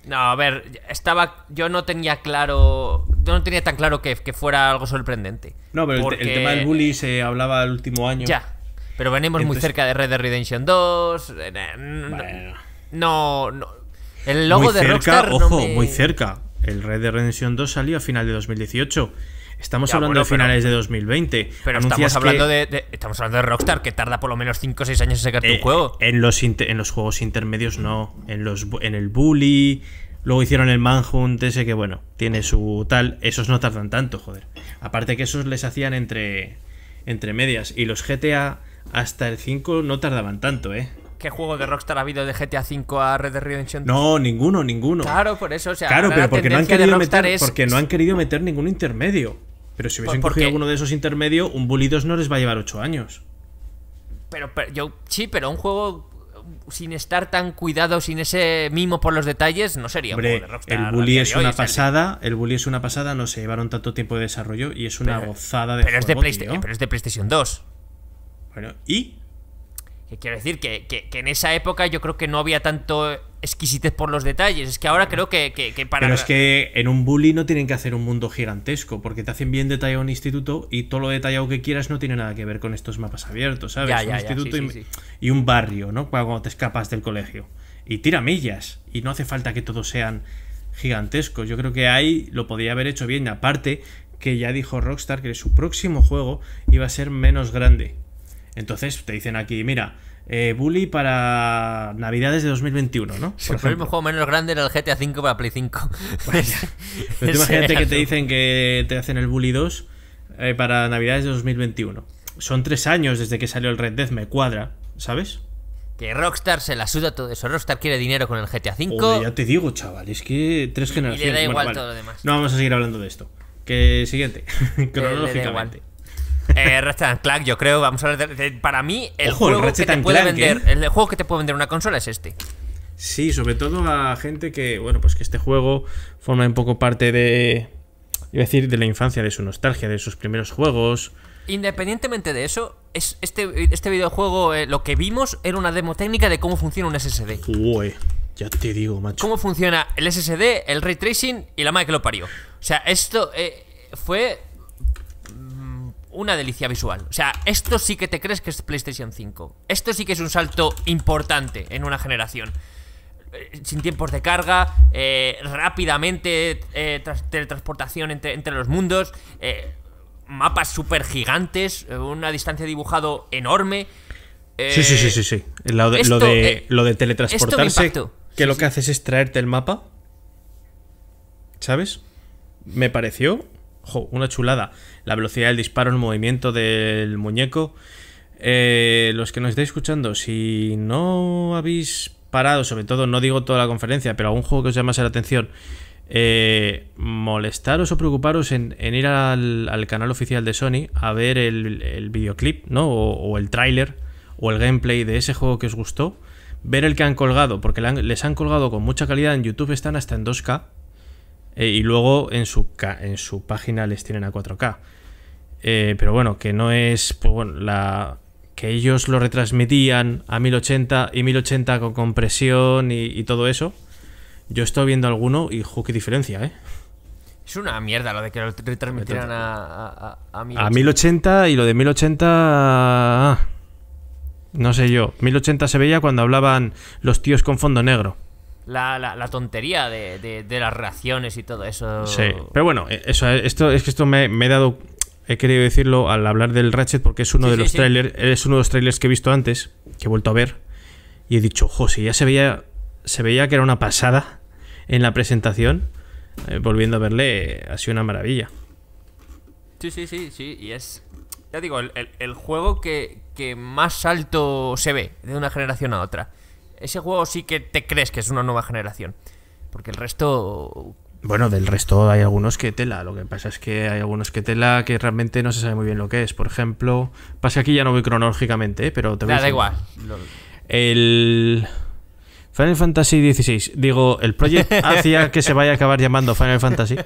No, a ver, estaba. Yo no tenía claro. Yo no tenía tan claro que, fuera algo sorprendente. No, pero el, el, tema del bully se hablaba el último año. Ya, pero venimos muy cerca de Red Dead Redemption 2. Eh, no, El logo de Rockstar. Ojo, no muy cerca. El Red Dead Redemption 2 salió a final de 2018. Estamos hablando de finales de 2020. Pero estamos hablando, de, estamos hablando de Rockstar, que tarda por lo menos 5 o 6 años en sacar eh, juego. En los, en los juegos intermedios no. En, los, en el Bully. Luego hicieron el Manhunt ese que, bueno, tiene su tal. Esos no tardan tanto, joder. Aparte que esos les hacían entre, entre medias. Y los GTA hasta el 5 no tardaban tanto, ¿eh? ¿Qué juego de Rockstar ha habido de GTA 5 a Red Dead Redemption No, ninguno, ninguno. Claro, por eso, claro, pero porque no han querido meter, ningún porque no han querido meter intermedio. Pero si hubiesen cogido alguno de esos intermedios, un Bully 2 no les va a llevar 8 años. Pero, yo sí, pero un juego sin estar tan cuidado, sin ese mimo por los detalles, no sería un juego de Rockstar. El Bully es una pasada, el Bully es una pasada, no se llevaron tanto tiempo de desarrollo y es una gozada de pero de pero es de PlayStation 2. Bueno, ¿y? quiero decir que, en esa época yo creo que no había tanto exquisitez por los detalles. Es que ahora creo que, para. Pero es que en un bully no tienen que hacer un mundo gigantesco, porque te hacen bien detallado un instituto y todo lo detallado que quieras no tiene nada que ver con estos mapas abiertos, ¿sabes? un instituto y, un barrio, ¿no? Cuando te escapas del colegio. Y tira millas. Y no hace falta que todos sean gigantescos. Yo creo que ahí lo podía haber hecho bien. Aparte, que ya dijo Rockstar que su próximo juego iba a ser menos grande entonces te dicen aquí, mira, eh, Bully para Navidades de 2021, ¿no? el juego menos grande era el GTA V para Play 5. imagínate que te dicen que te hacen el Bully 2 eh, para Navidades de 2021. Son tres años desde que salió el Red Dead, me cuadra, ¿sabes? Que Rockstar se la suda todo eso. Rockstar quiere dinero con el GTA V. ya te digo, chaval, es que tres generaciones. Y le da igual lo demás. No vamos a seguir hablando de esto. Que siguiente, cronológicamente. Eh, Ratchet and Clank, yo creo, vamos a hablar de, para mí el juego que te puede vender, ¿eh? el juego que te puede vender una consola es este. Sí, sobre todo a gente que, bueno, pues que este juego forma un poco parte de iba decir de la infancia, de su nostalgia, de sus primeros juegos. Independientemente de eso, es, este, este videojuego, eh, lo que vimos era una demo técnica de cómo funciona un SSD. Uy, ya te digo, macho. Cómo funciona el SSD, el ray tracing y la madre que lo parió. O sea, esto eh, fue una delicia visual. O sea, esto sí que te crees que es PlayStation 5. Esto sí que es un salto importante en una generación. Eh, sin tiempos de carga, eh, rápidamente eh, teletransportación entre, los mundos, mapas super gigantes, una distancia dibujado enorme. sí, sí, sí, sí, sí. Lo de, lo de, teletransportarse, que lo que haces es traerte el mapa. ¿Sabes? Me pareció una chulada la velocidad del disparo, el movimiento del muñeco. Eh, los que nos estáis escuchando, si no habéis parado, sobre todo, no digo toda la conferencia, pero algún juego que os llamase la atención, eh, molestaros o preocuparos en, ir al, canal oficial de Sony a ver el, videoclip, ¿no? O, o el tráiler o el gameplay de ese juego que os gustó, ver el que han colgado, porque les han colgado con mucha calidad en YouTube, están hasta en 2K, eh, y luego en su, en su página les tienen a 4K. Eh, pero bueno, que no es. Pues la, que ellos lo retransmitían a 1080 y 1080 con compresión y, todo eso. Yo estoy viendo alguno y jo, diferencia, ¿eh? Es una mierda lo de que lo retransmitieran a, a, 1080. y lo de 1080. Ah, no sé yo. 1080 se veía cuando hablaban los tíos con fondo negro la, tontería de, las reacciones y todo eso. Sí, pero bueno, eh, eso, esto, es que esto me, he dado he querido decirlo al hablar del Ratchet porque es uno de los trailers, es uno de los trailers que he visto antes, que he vuelto a ver y he dicho, "Jo, si ya se veía se veía que era una pasada en la presentación, eh, volviendo a verle ha sido una maravilla." Sí, sí, sí, sí, y es ya digo, el, juego que, más alto se ve de una generación a otra ese juego sí que te crees que es una nueva generación. Porque el resto. Bueno, del resto hay algunos que tela. Lo que pasa es que hay algunos que tela que realmente no se sabe muy bien lo que es. Por ejemplo, pasa aquí ya no voy cronológicamente, ¿eh? pero te voy a da igual. El. Final Fantasy XVI. Digo, el proyecto hacía que se vaya a acabar llamando Final Fantasy.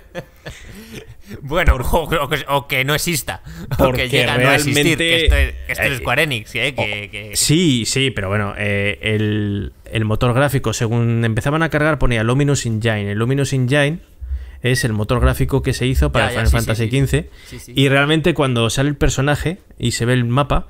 Bueno, o, que no exista. Porque llega a no existir. Que esto, es, eh, eh, que Sí, sí, pero bueno, eh, el, motor gráfico, según empezaban a cargar, ponía Luminous Engine. El Luminous Engine es el motor gráfico que se hizo para Final Fantasy XV. Y realmente cuando sale el personaje y se ve el mapa,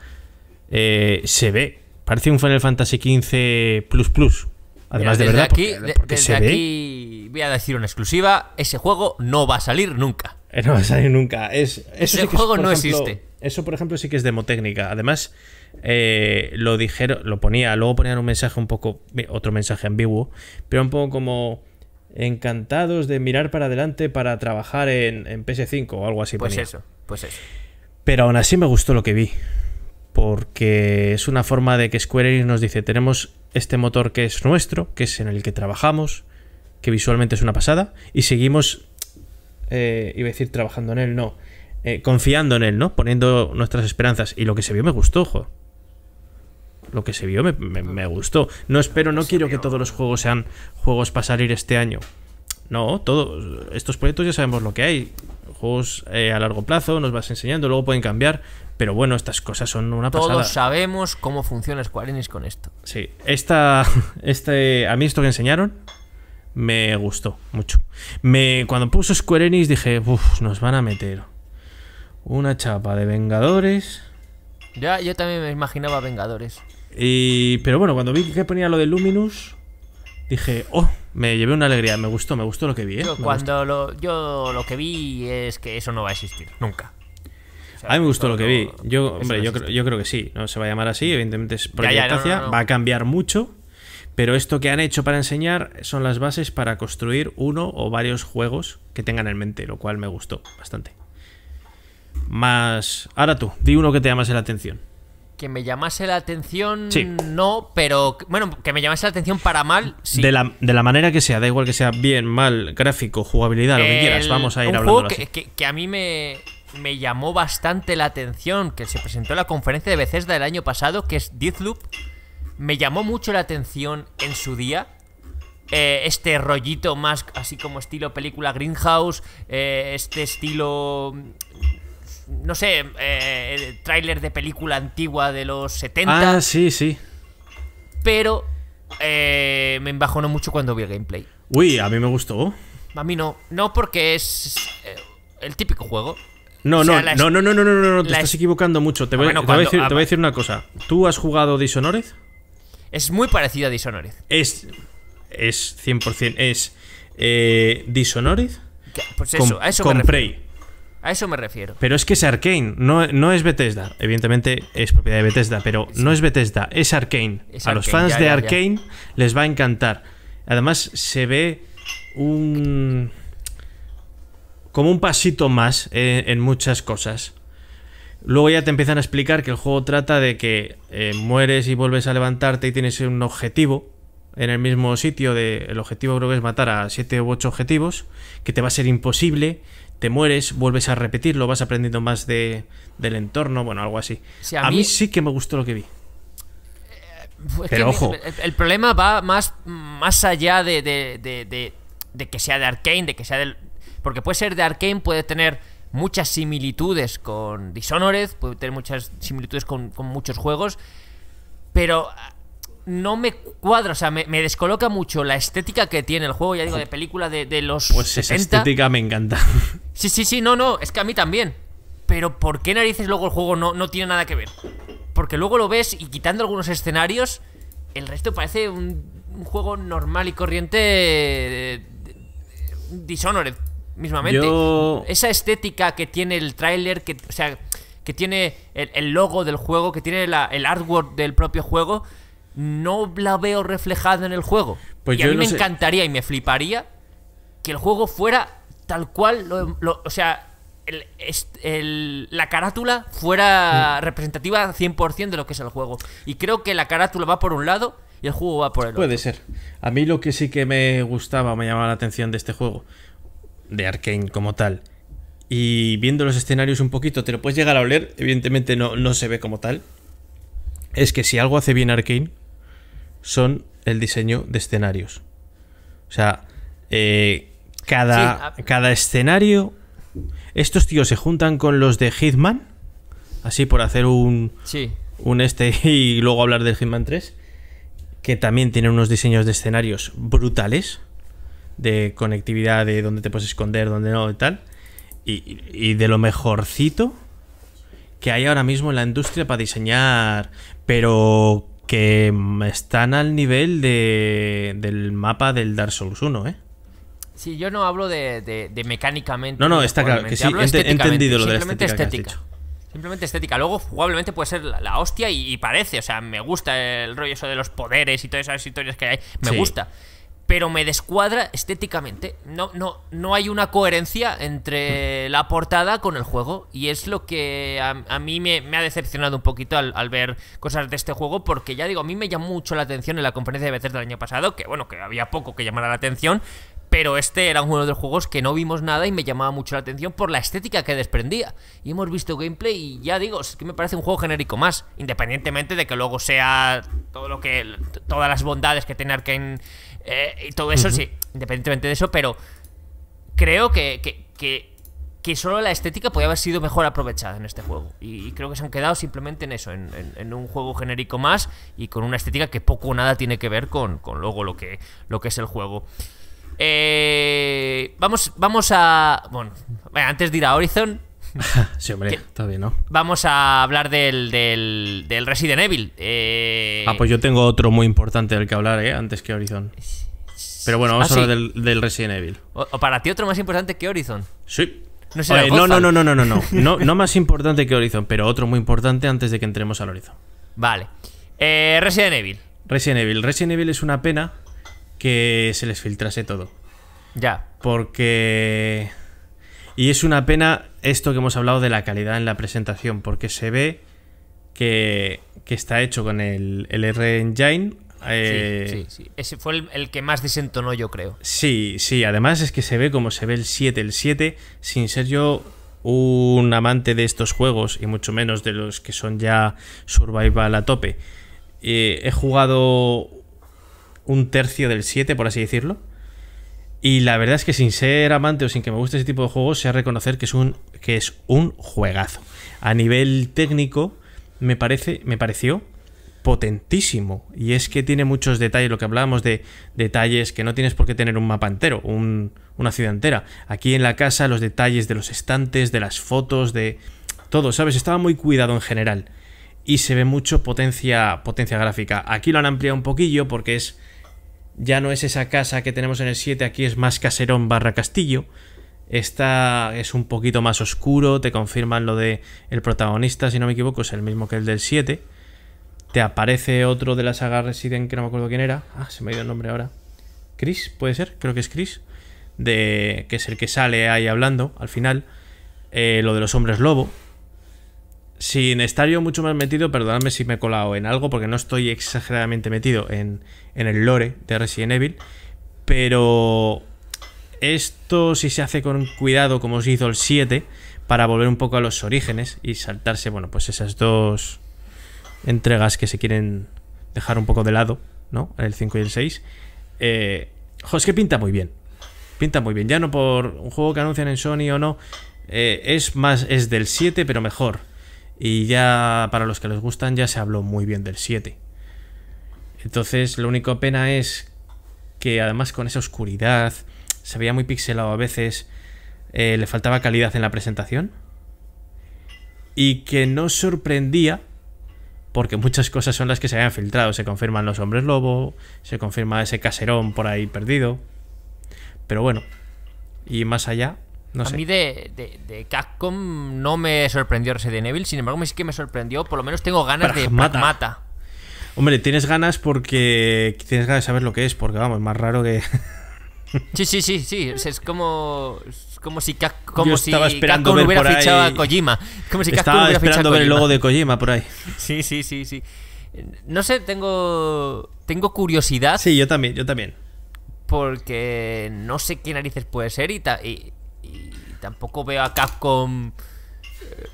se ve. Parece un Final Fantasy XV Plus Plus. Además, de verdad, aquí, desde aquí voy a decir una exclusiva: ese juego no va a salir nunca. Eh, no va a salir nunca. Es, Ese juego no existe. Eso, por ejemplo, sí que es demotécnica. Además, eh, lo dijeron, lo ponía, luego ponían un mensaje un poco, otro mensaje ambiguo, pero un poco como encantados de mirar para adelante para trabajar en, PS5 o algo así. Pues eso, pues eso. Pero aún así me gustó lo que vi. Porque es una forma de que Square Enix nos dice: tenemos este motor que es nuestro, que es en el que trabajamos, que visualmente es una pasada, y seguimos eh, iba a decir trabajando en él, no, eh, confiando en él, ¿no? Poniendo nuestras esperanzas. Y lo que se vio me gustó, ojo. Lo que se vio me, gustó. No espero, no quiero que todos los juegos sean juegos para salir este año. No, todos estos proyectos ya sabemos lo que hay. Juegos eh, a largo plazo, nos vas enseñando, luego pueden cambiar. Pero bueno, estas cosas son una pasada. Todos sabemos cómo funciona Square Enix con esto. Sí, esta, este, a mí esto que enseñaron me gustó mucho. Me, cuando puso Square Enix dije, uff, nos van a meter una chapa de Vengadores. Ya, yo también me imaginaba Vengadores. Y, pero bueno, cuando vi que ponía lo de Luminus dije, oh, me llevé una alegría, me gustó, me gustó lo que vi. ¿eh? Yo, cuando lo, yo lo que vi es que eso no va a existir, nunca. a mí me gustó lo que vi. Yo, hombre, yo, creo, yo creo que sí. No se va a llamar así, evidentemente es va a cambiar mucho. Pero esto que han hecho para enseñar son las bases para construir uno o varios juegos que tengan en mente, lo cual me gustó bastante. Más. Ahora tú, di uno que te llamase la atención. Que me llamase la atención, no, pero bueno, que me llamase la atención para mal, sí. De la, manera que sea, da igual que sea bien, mal, gráfico, jugabilidad, lo que quieras, vamos a ir un hablando. Juego que, que, a mí me, llamó bastante la atención, que se presentó en la conferencia de Bethesda del año pasado, que es Deathloop. Me llamó mucho la atención en su día eh, este rollito más así como estilo película Greenhouse, eh, este estilo... Mm, no sé, eh, tráiler de película antigua de los 70. Ah, sí, sí. Pero eh, me embajonó mucho cuando vi el gameplay. Uy, a mí me gustó. A mí no. No porque es el típico juego. No, no, no, no, no, no, no, no, te estás equivocando mucho. Te ah, voy, a decir, te voy, a ah, decir, una cosa. ¿Tú has jugado Dishonored? Es muy parecido a Dishonored. Es. Es 100%. Es. Eh, Dishonored. Pues eso, con, a eso me Prey. Refiero. A eso me refiero. Pero es que es Arkane, no, es Bethesda. Evidentemente es propiedad de Bethesda, pero no es Bethesda, es Arkane. a los fans de Arkane les va a encantar. Además, se ve un. como un pasito más eh, en muchas cosas. Luego ya te empiezan a explicar que el juego trata de que eh, mueres y vuelves a levantarte y tienes un objetivo en el mismo sitio. De, el objetivo creo que es matar a 7 u 8 objetivos, que te va a ser imposible. Te mueres, vuelves a repetirlo, vas aprendiendo más de, del entorno, bueno, algo así. a, mí... sí que me gustó lo que vi. Eh, Pero ojo. el, problema va más, más allá de, de, de, que sea de arcane de que sea del. Porque puede ser de arcane puede tener muchas similitudes con Dishonored, puede tener muchas similitudes con, muchos juegos, pero ah, no me cuadra, o sea, me, descoloca mucho la estética que tiene el juego, ya digo, de película de, los Pues esa estética me encanta. Sí, sí, sí, no, no, es que a mí también. Pero ¿por qué narices luego el juego no, no tiene nada que ver? Porque luego lo ves y quitando algunos escenarios, el resto parece un, juego normal y corriente Dishonored, mismamente. Esa estética que tiene el tráiler, que, o sea, que tiene el, logo del juego, que tiene el artwork del propio juego, no la veo reflejada en el juego. Pues y a mí me encantaría y me fliparía que el juego fuera tal cual, lo, o sea, la carátula fuera mm. representativa 100% de lo que es el juego. Y creo que la carátula va por un lado y el juego va por el otro. Puede ser. A mí lo que sí que me gustaba, me llamaba la atención de este juego, de Arkane como tal. Y viendo los escenarios un poquito, te lo puedes llegar a oler, evidentemente no, se ve como tal. Es que si algo hace bien Arkane, son el diseño de escenarios. O sea, eh, cada, cada escenario. Estos tíos se juntan con los de Hitman. Así por hacer un. Un este y luego hablar del Hitman 3. Que también tienen unos diseños de escenarios brutales de conectividad, de dónde te puedes esconder, dónde no y tal. Y, y de lo mejorcito que hay ahora mismo en la industria para diseñar, pero que están al nivel de, del mapa del Dark Souls 1, ¿eh? Sí, yo no hablo de, de, mecánicamente. No, no, está claro que entendido lo de la estética. Simplemente estética. Luego, jugablemente puede ser la, hostia y, parece. O sea, me gusta el rollo eso de los poderes y todas esas historias que hay. Me gusta pero me descuadra estéticamente. No, no, no hay una coherencia entre mm. la portada con el juego. Y es lo que a, mí me, ha decepcionado un poquito al, ver cosas de este juego. Porque ya digo, a mí me llamó mucho la atención en la conferencia de Bethesda del año pasado. Que bueno, que había poco que llamara la atención. Pero este era uno de los juegos que no vimos nada y me llamaba mucho la atención por la estética que desprendía. Y hemos visto gameplay y ya digo, es que me parece un juego genérico más. Independientemente de que luego sea todo lo que. todas las bondades que tiene Arkane eh, y todo eso, sí, independientemente de eso, pero creo que, que, solo la estética podía haber sido mejor aprovechada en este juego. Y, creo que se han quedado simplemente en eso, en, un juego genérico más y con una estética que poco o nada tiene que ver con, luego lo que, lo que es el juego. Eh, vamos, vamos a. Bueno, antes de ir a Horizon, sí, hombre, todavía no. Vamos a hablar del, Resident Evil. Eh, ah, pues yo tengo otro muy importante del que hablar, ¿eh? Antes que Horizon. Pero bueno, vamos a ah, hablar del, Resident Evil. O, para ti otro más importante que Horizon? Sí. No, no, no, no, no, no, no, no. más importante que Horizon, pero otro muy importante antes de que entremos al Horizon. Vale. Eh, Resident Evil. Resident Evil. Resident Evil es una pena que se les filtrase todo. Ya. Porque y es una pena esto que hemos hablado de la calidad en la presentación, porque se ve que, está hecho con el, R Engine. Eh, sí, sí, Ese fue el, que más desentonó, yo creo. Sí, sí. Además es que se ve como se ve el 7. El 7, sin ser yo un amante de estos juegos, y mucho menos de los que son ya survival a tope, eh, he jugado un tercio del 7, por así decirlo y la verdad es que sin ser amante o sin que me guste ese tipo de juegos, sé reconocer que es un, que es un juegazo. A nivel técnico, me, parece, me pareció potentísimo. Y es que tiene muchos detalles, lo que hablábamos de detalles que no tienes por qué tener un mapa entero, una ciudad entera. Aquí en la casa, los detalles de los estantes, de las fotos, de todo, ¿sabes? Estaba muy cuidado en general. Y se ve mucho potencia, potencia gráfica. Aquí lo han ampliado un poquillo porque es ya no es esa casa que tenemos en el 7, aquí es más caserón barra castillo. Esta es un poquito más oscuro, te confirman lo de el protagonista, si no me equivoco, es el mismo que el del 7. Te aparece otro de la saga Resident, que no me acuerdo quién era. Ah, se me ha ido el nombre ahora. Chris, puede ser, creo que es Chris. De, que es el que sale ahí hablando al final. Eh, lo de los hombres lobo, sin estar yo mucho más metido, perdonadme si me he colado en algo, porque no estoy exageradamente metido en, el lore de Resident Evil, pero esto si se hace con cuidado, como se hizo el 7, para volver un poco a los orígenes y saltarse, bueno, pues esas dos entregas que se quieren dejar un poco de lado, ¿no? El 5 y el 6. Eh, es que pinta muy bien. Pinta muy bien. Ya no por un juego que anuncian en Sony o no. Eh, es más, es del 7, pero mejor y ya para los que les gustan ya se habló muy bien del 7. Entonces, lo único pena es que además con esa oscuridad se veía muy pixelado a veces, eh, le faltaba calidad en la presentación y que no sorprendía porque muchas cosas son las que se habían filtrado. Se confirman los hombres lobo, se confirma ese caserón por ahí perdido. Pero bueno, y más allá, a mí de, de, Capcom no me sorprendió Resident Evil, sin embargo, sí que me sorprendió. Por lo menos tengo ganas de de Mata. Hombre, tienes ganas porque tienes ganas de saber lo que es, porque vamos, es más raro que. Sí, sí, sí, sí. es como. como si, como si Capcom hubiera fichado a Kojima. Como si estaba esperando ver el logo de Kojima por ahí. Sí, sí, sí, sí. No sé, tengo. Tengo curiosidad. Sí, yo también, yo también. Porque no sé qué narices puede ser y tampoco veo a Capcom eh,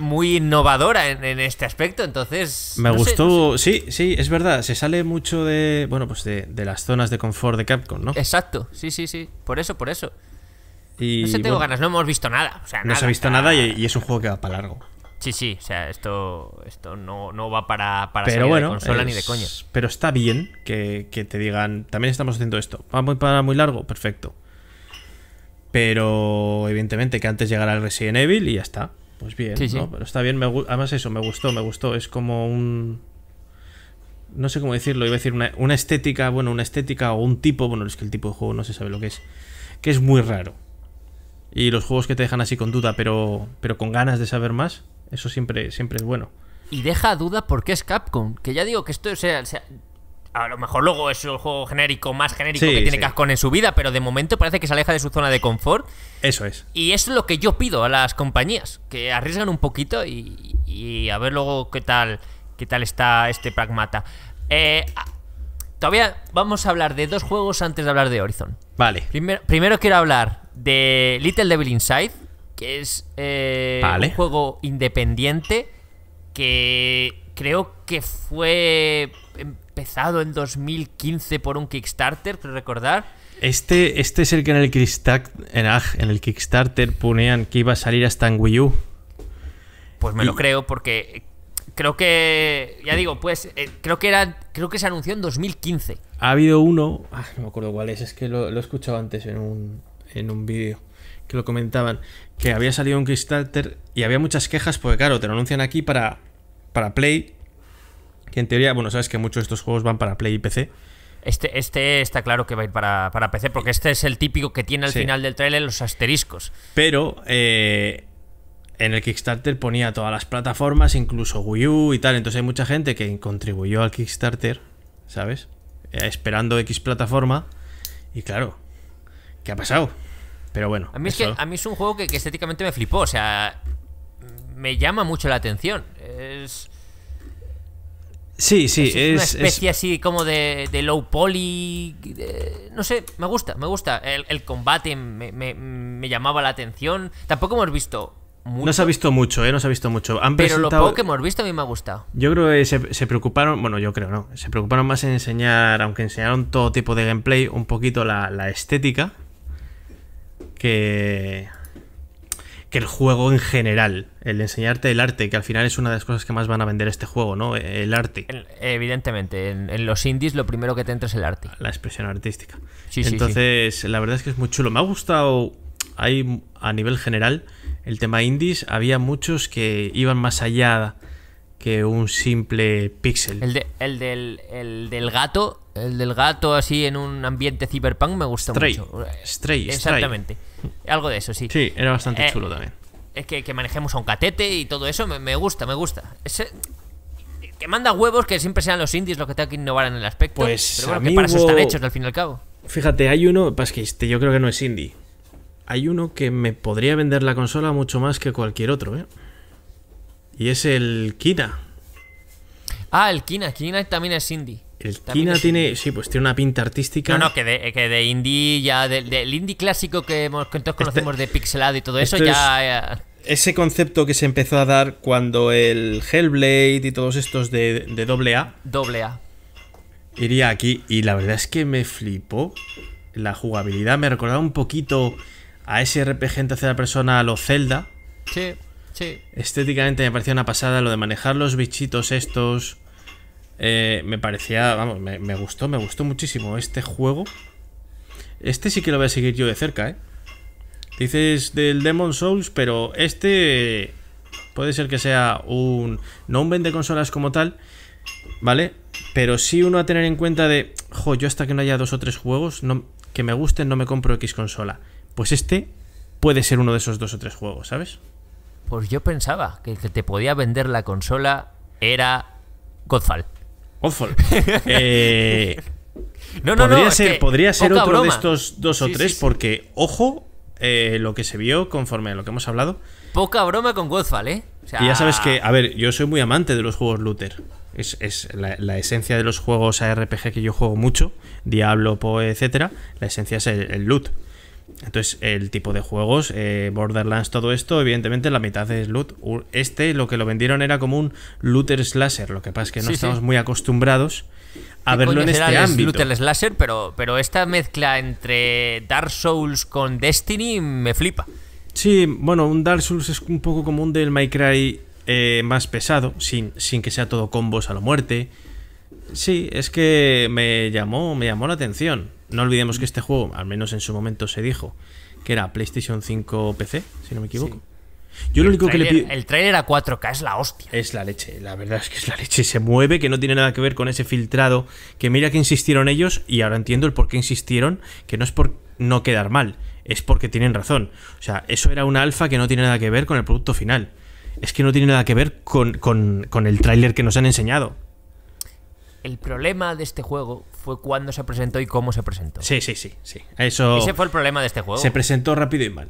muy innovadora en, este aspecto, entonces... Me gustó, sí, sí, es verdad, se sale mucho de, bueno, pues de, las zonas de confort de Capcom, ¿no? Exacto, sí, sí, sí, por eso, por eso. no sé, tengo ganas, no hemos visto nada. no se ha visto nada y, es un juego que va para largo. Sí, sí, o sea, esto, esto no, no va para, pero bueno, de consola ni de coña. Pero está bien que, que, te digan, también estamos haciendo esto. ¿Va para muy largo? Perfecto. Pero evidentemente que antes llegara el Resident Evil y ya está. Pues bien, ¿no? Pero está bien, me, además eso, me gustó, me gustó. Es como un... No sé cómo decirlo, iba a decir una, estética, bueno, una estética o un tipo, bueno, es que el tipo de juego no se sabe lo que es, que es muy raro. Y los juegos que te dejan así con duda, pero, pero con ganas de saber más, eso siempre, siempre es bueno. Y deja duda porque es Capcom, que ya digo que esto, sea, o sea a lo mejor luego es el juego genérico más genérico que tiene sí. Con en su vida, pero de momento parece que se aleja de su zona de confort. Eso es. Y es lo que yo pido a las compañías, que arriesgan un poquito y, a ver luego qué tal, qué tal está este pragmata. Eh, todavía vamos a hablar de dos juegos antes de hablar de Horizon. Vale. primero quiero hablar de Little Devil Inside, que es eh, un juego independiente que creo que fue em, empezado en 2015 por un Kickstarter, recordar. Este, este es el que ah, en el, Kickstarter ponían que iba a salir hasta en Wii U. Pues me lo creo porque creo que ya digo, pues eh, creo que era creo que se anunció en 2015. Ha habido uno, ah, no me acuerdo cuál es, es que lo, lo he escuchado antes en un en un vídeo que lo comentaban que había salido un Kickstarter y había muchas quejas porque claro, te lo anuncian aquí para para Play que en teoría, bueno, sabes que muchos de estos juegos van para Play y PC. Este, este está claro que va a ir para, PC, porque este es el típico que tiene al final del trailer los asteriscos. Pero eh, en el Kickstarter ponía todas las plataformas, incluso Wii U y tal. Entonces hay mucha gente que contribuyó al Kickstarter, ¿sabes? Eh, esperando X plataforma. Y claro, ¿qué ha pasado? Pero bueno. A mí, es, es un juego que estéticamente me flipó. O sea, me llama mucho la atención. Es Sí, sí, es, una especie así como de, low poly. no sé, me gusta, me gusta. El, combate me, llamaba la atención. Tampoco hemos visto. Mucho, no se ha visto mucho, ¿eh? No se ha visto mucho. pero lo poco que hemos visto a mí me ha gustado. Yo creo que se, preocuparon, bueno, yo creo no, se preocuparon más en enseñar, aunque enseñaron todo tipo de gameplay, un poquito la estética. Que, el juego en general, el enseñarte el arte, que al final es una de las cosas que más van a vender este juego, ¿no? E, el arte. evidentemente, en, los indies lo primero que te entra es el arte. La expresión artística. Sí, Entonces, sí, la verdad es que es muy chulo. Me ha gustado, hay, a nivel general, el tema indies. Había muchos que iban más allá que un simple pixel. El, el, del, gato, el del gato así en un ambiente cyberpunk me gusta mucho. Exactamente. Algo de eso, sí. Sí, era bastante eh, chulo también. Es que, que, manejemos a un catete y todo eso, me, gusta, me gusta. Ese, que manda huevos que siempre sean los indies los que tengan que innovar en el aspecto. Pues, pero que para eso están hechos al fin y al cabo. Fíjate, hay uno, pues este, yo creo que no es indie. Hay uno que me podría vender la consola mucho más que cualquier otro, ¿eh? Y es el Kina. Ah, el Kina. Kina también es indie. El Kina tiene, sí, pues tiene una pinta artística. No, no, que de, eh, indie ya, del indie clásico que, hemos, todos este conocemos de pixelado y todo eso, ya, Ese concepto que se empezó a dar cuando el Hellblade y todos estos de, doble A. Doble A. Iría aquí y la verdad es que me flipó. La jugabilidad me recordaba un poquito a ese RPG en la persona, a lo Zelda. Sí, sí. Estéticamente me parecía una pasada lo de manejar los bichitos estos eh, me parecía, vamos, me, gustó, me gustó muchísimo este juego. Este sí que lo voy a seguir yo de cerca, ¿eh? Dices del Demon Souls, pero este puede ser que sea un... No un vende consolas como tal, ¿vale? Pero sí uno a tener en cuenta de, jo, yo hasta que no haya dos o tres juegos que me gusten no me compro X consola. Pues este puede ser uno de esos dos o tres juegos, ¿sabes? Pues yo pensaba que el que te podía vender la consola era Godfall. Godfall. Eh, no, podría ser, podría ser otro de estos dos o tres, porque, ojo, eh, lo que se vio conforme a lo que hemos hablado. Poca broma con Godfall, ¿eh? Y ya sabes que, a ver, yo soy muy amante de los juegos looter. Es, la, esencia de los juegos ARPG que yo juego mucho, Diablo, Poe, etcétera. La esencia es el loot. Entonces, el tipo de juegos, eh, Borderlands, todo esto, evidentemente la mitad es loot. Este lo que lo vendieron era como un looter slasher, lo que pasa es que no estamos muy acostumbrados a verlo en este ámbito. Looter slasher, pero, pero esta mezcla entre Dark Souls con Destiny me flipa. Sí, bueno, un Dark Souls es un poco como un del My Cry eh, más pesado, sin, sin que sea todo combos a la muerte. Sí, es que me llamó, me llamó la atención. No olvidemos que este juego, al menos en su momento se dijo, que era PlayStation 5 PC, si no me equivoco. Yo lo único que le El trailer a 4K es la hostia. Es la leche, la verdad es que es la leche. Se mueve, que no tiene nada que ver con ese filtrado. Que mira que insistieron ellos y ahora entiendo el por qué insistieron. Que no es por no quedar mal, es porque tienen razón. O sea, eso era una alfa que no tiene nada que ver con el producto final. Es que no tiene nada que ver con, con el tráiler que nos han enseñado el problema de este juego fue cuándo se presentó y cómo se presentó. Sí, sí, sí, sí. Eso Ese fue el problema de este juego. Se presentó rápido y mal.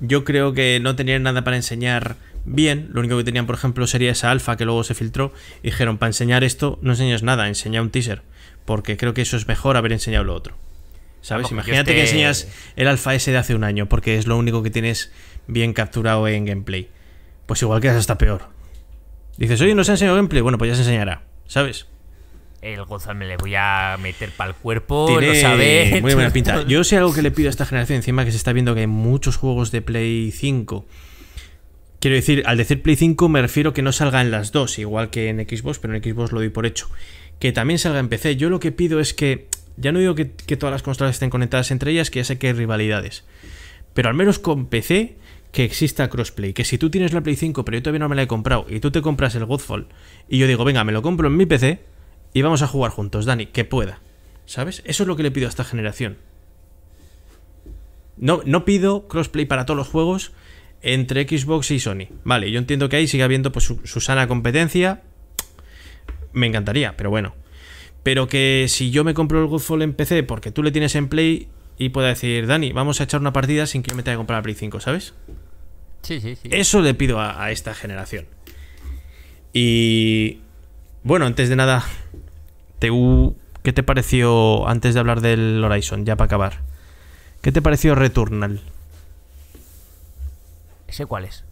Yo creo que no tenían nada para enseñar bien. Lo único que tenían, por ejemplo, sería esa alfa que luego se filtró. Y dijeron, para enseñar esto, no enseñas nada, enseña un teaser. Porque creo que eso es mejor haber enseñado lo otro. ¿Sabes? Imagínate este que, enseñas el alfa ese de hace un año, porque es lo único que tienes bien capturado en gameplay. Pues igual quedas hasta peor. Dices, oye, no se ha enseñado gameplay. Bueno, pues ya se enseñará. ¿sabes? El Gozal me le voy a meter para el cuerpo, Muy buena pinta. Yo sé algo que le pido a esta generación, encima que se está viendo que hay muchos juegos de Play 5. Quiero decir, al decir Play 5 me refiero que no salga en las dos, igual que en Xbox, pero en Xbox lo doy por hecho. Que también salga en PC. Yo lo que pido es que, ya no digo que, que todas las consolas estén conectadas entre ellas, que ya sé que hay rivalidades. Pero al menos con PC, que exista crossplay. Que si tú tienes la Play 5, pero yo todavía no me la he comprado, y tú te compras el Godfall, y yo digo, venga, me lo compro en mi PC y vamos a jugar juntos, Dani, que pueda. ¿Sabes? Eso es lo que le pido a esta generación. No, no pido crossplay para todos los juegos entre Xbox y Sony. Vale, yo entiendo que ahí siga habiendo pues, su, sana competencia. Me encantaría, pero bueno. Pero que si yo me compro el Godfall en PC porque tú le tienes en Play, y pueda decir, Dani, vamos a echar una partida sin que yo me tenga que comprar Play 5, ¿sabes? Sí, sí, sí. Eso le pido a, esta generación. Y bueno, antes de nada, te ¿qué te pareció antes de hablar del Horizon, ya para acabar? ¿Qué te pareció Returnal? ¿Ese cuál es?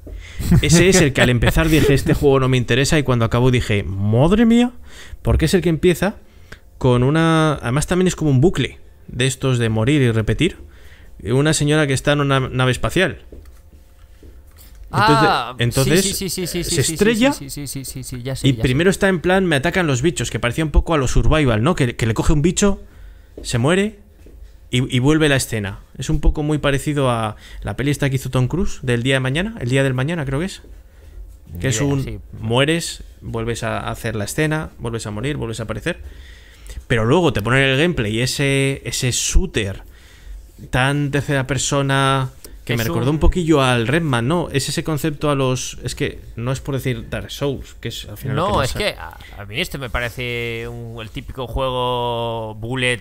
Ese es el que al empezar dije, este juego no me interesa y cuando acabo dije, madre mía, porque es el que empieza con una... Además también es como un bucle de estos de morir y repetir, una señora que está en una nave espacial. Entonces, se estrella y primero está en plan me atacan los bichos, que parecía un poco a los survival, ¿no? Que, le coge un bicho, se muere y, y, vuelve la escena. Es un poco muy parecido a la peli esta que hizo Tom Cruise del día de mañana, el día del mañana creo que es. Que es un mueres, vuelves a hacer la escena, vuelves a morir, vuelves a aparecer. Pero luego te ponen el gameplay, ese, ese shooter tan tercera persona que me recordó un... poquillo al Redman, ¿no? Es ese concepto a los... Es que no es por decir Dark Souls, que es al final... No, es que a, mí este me parece el típico juego bullet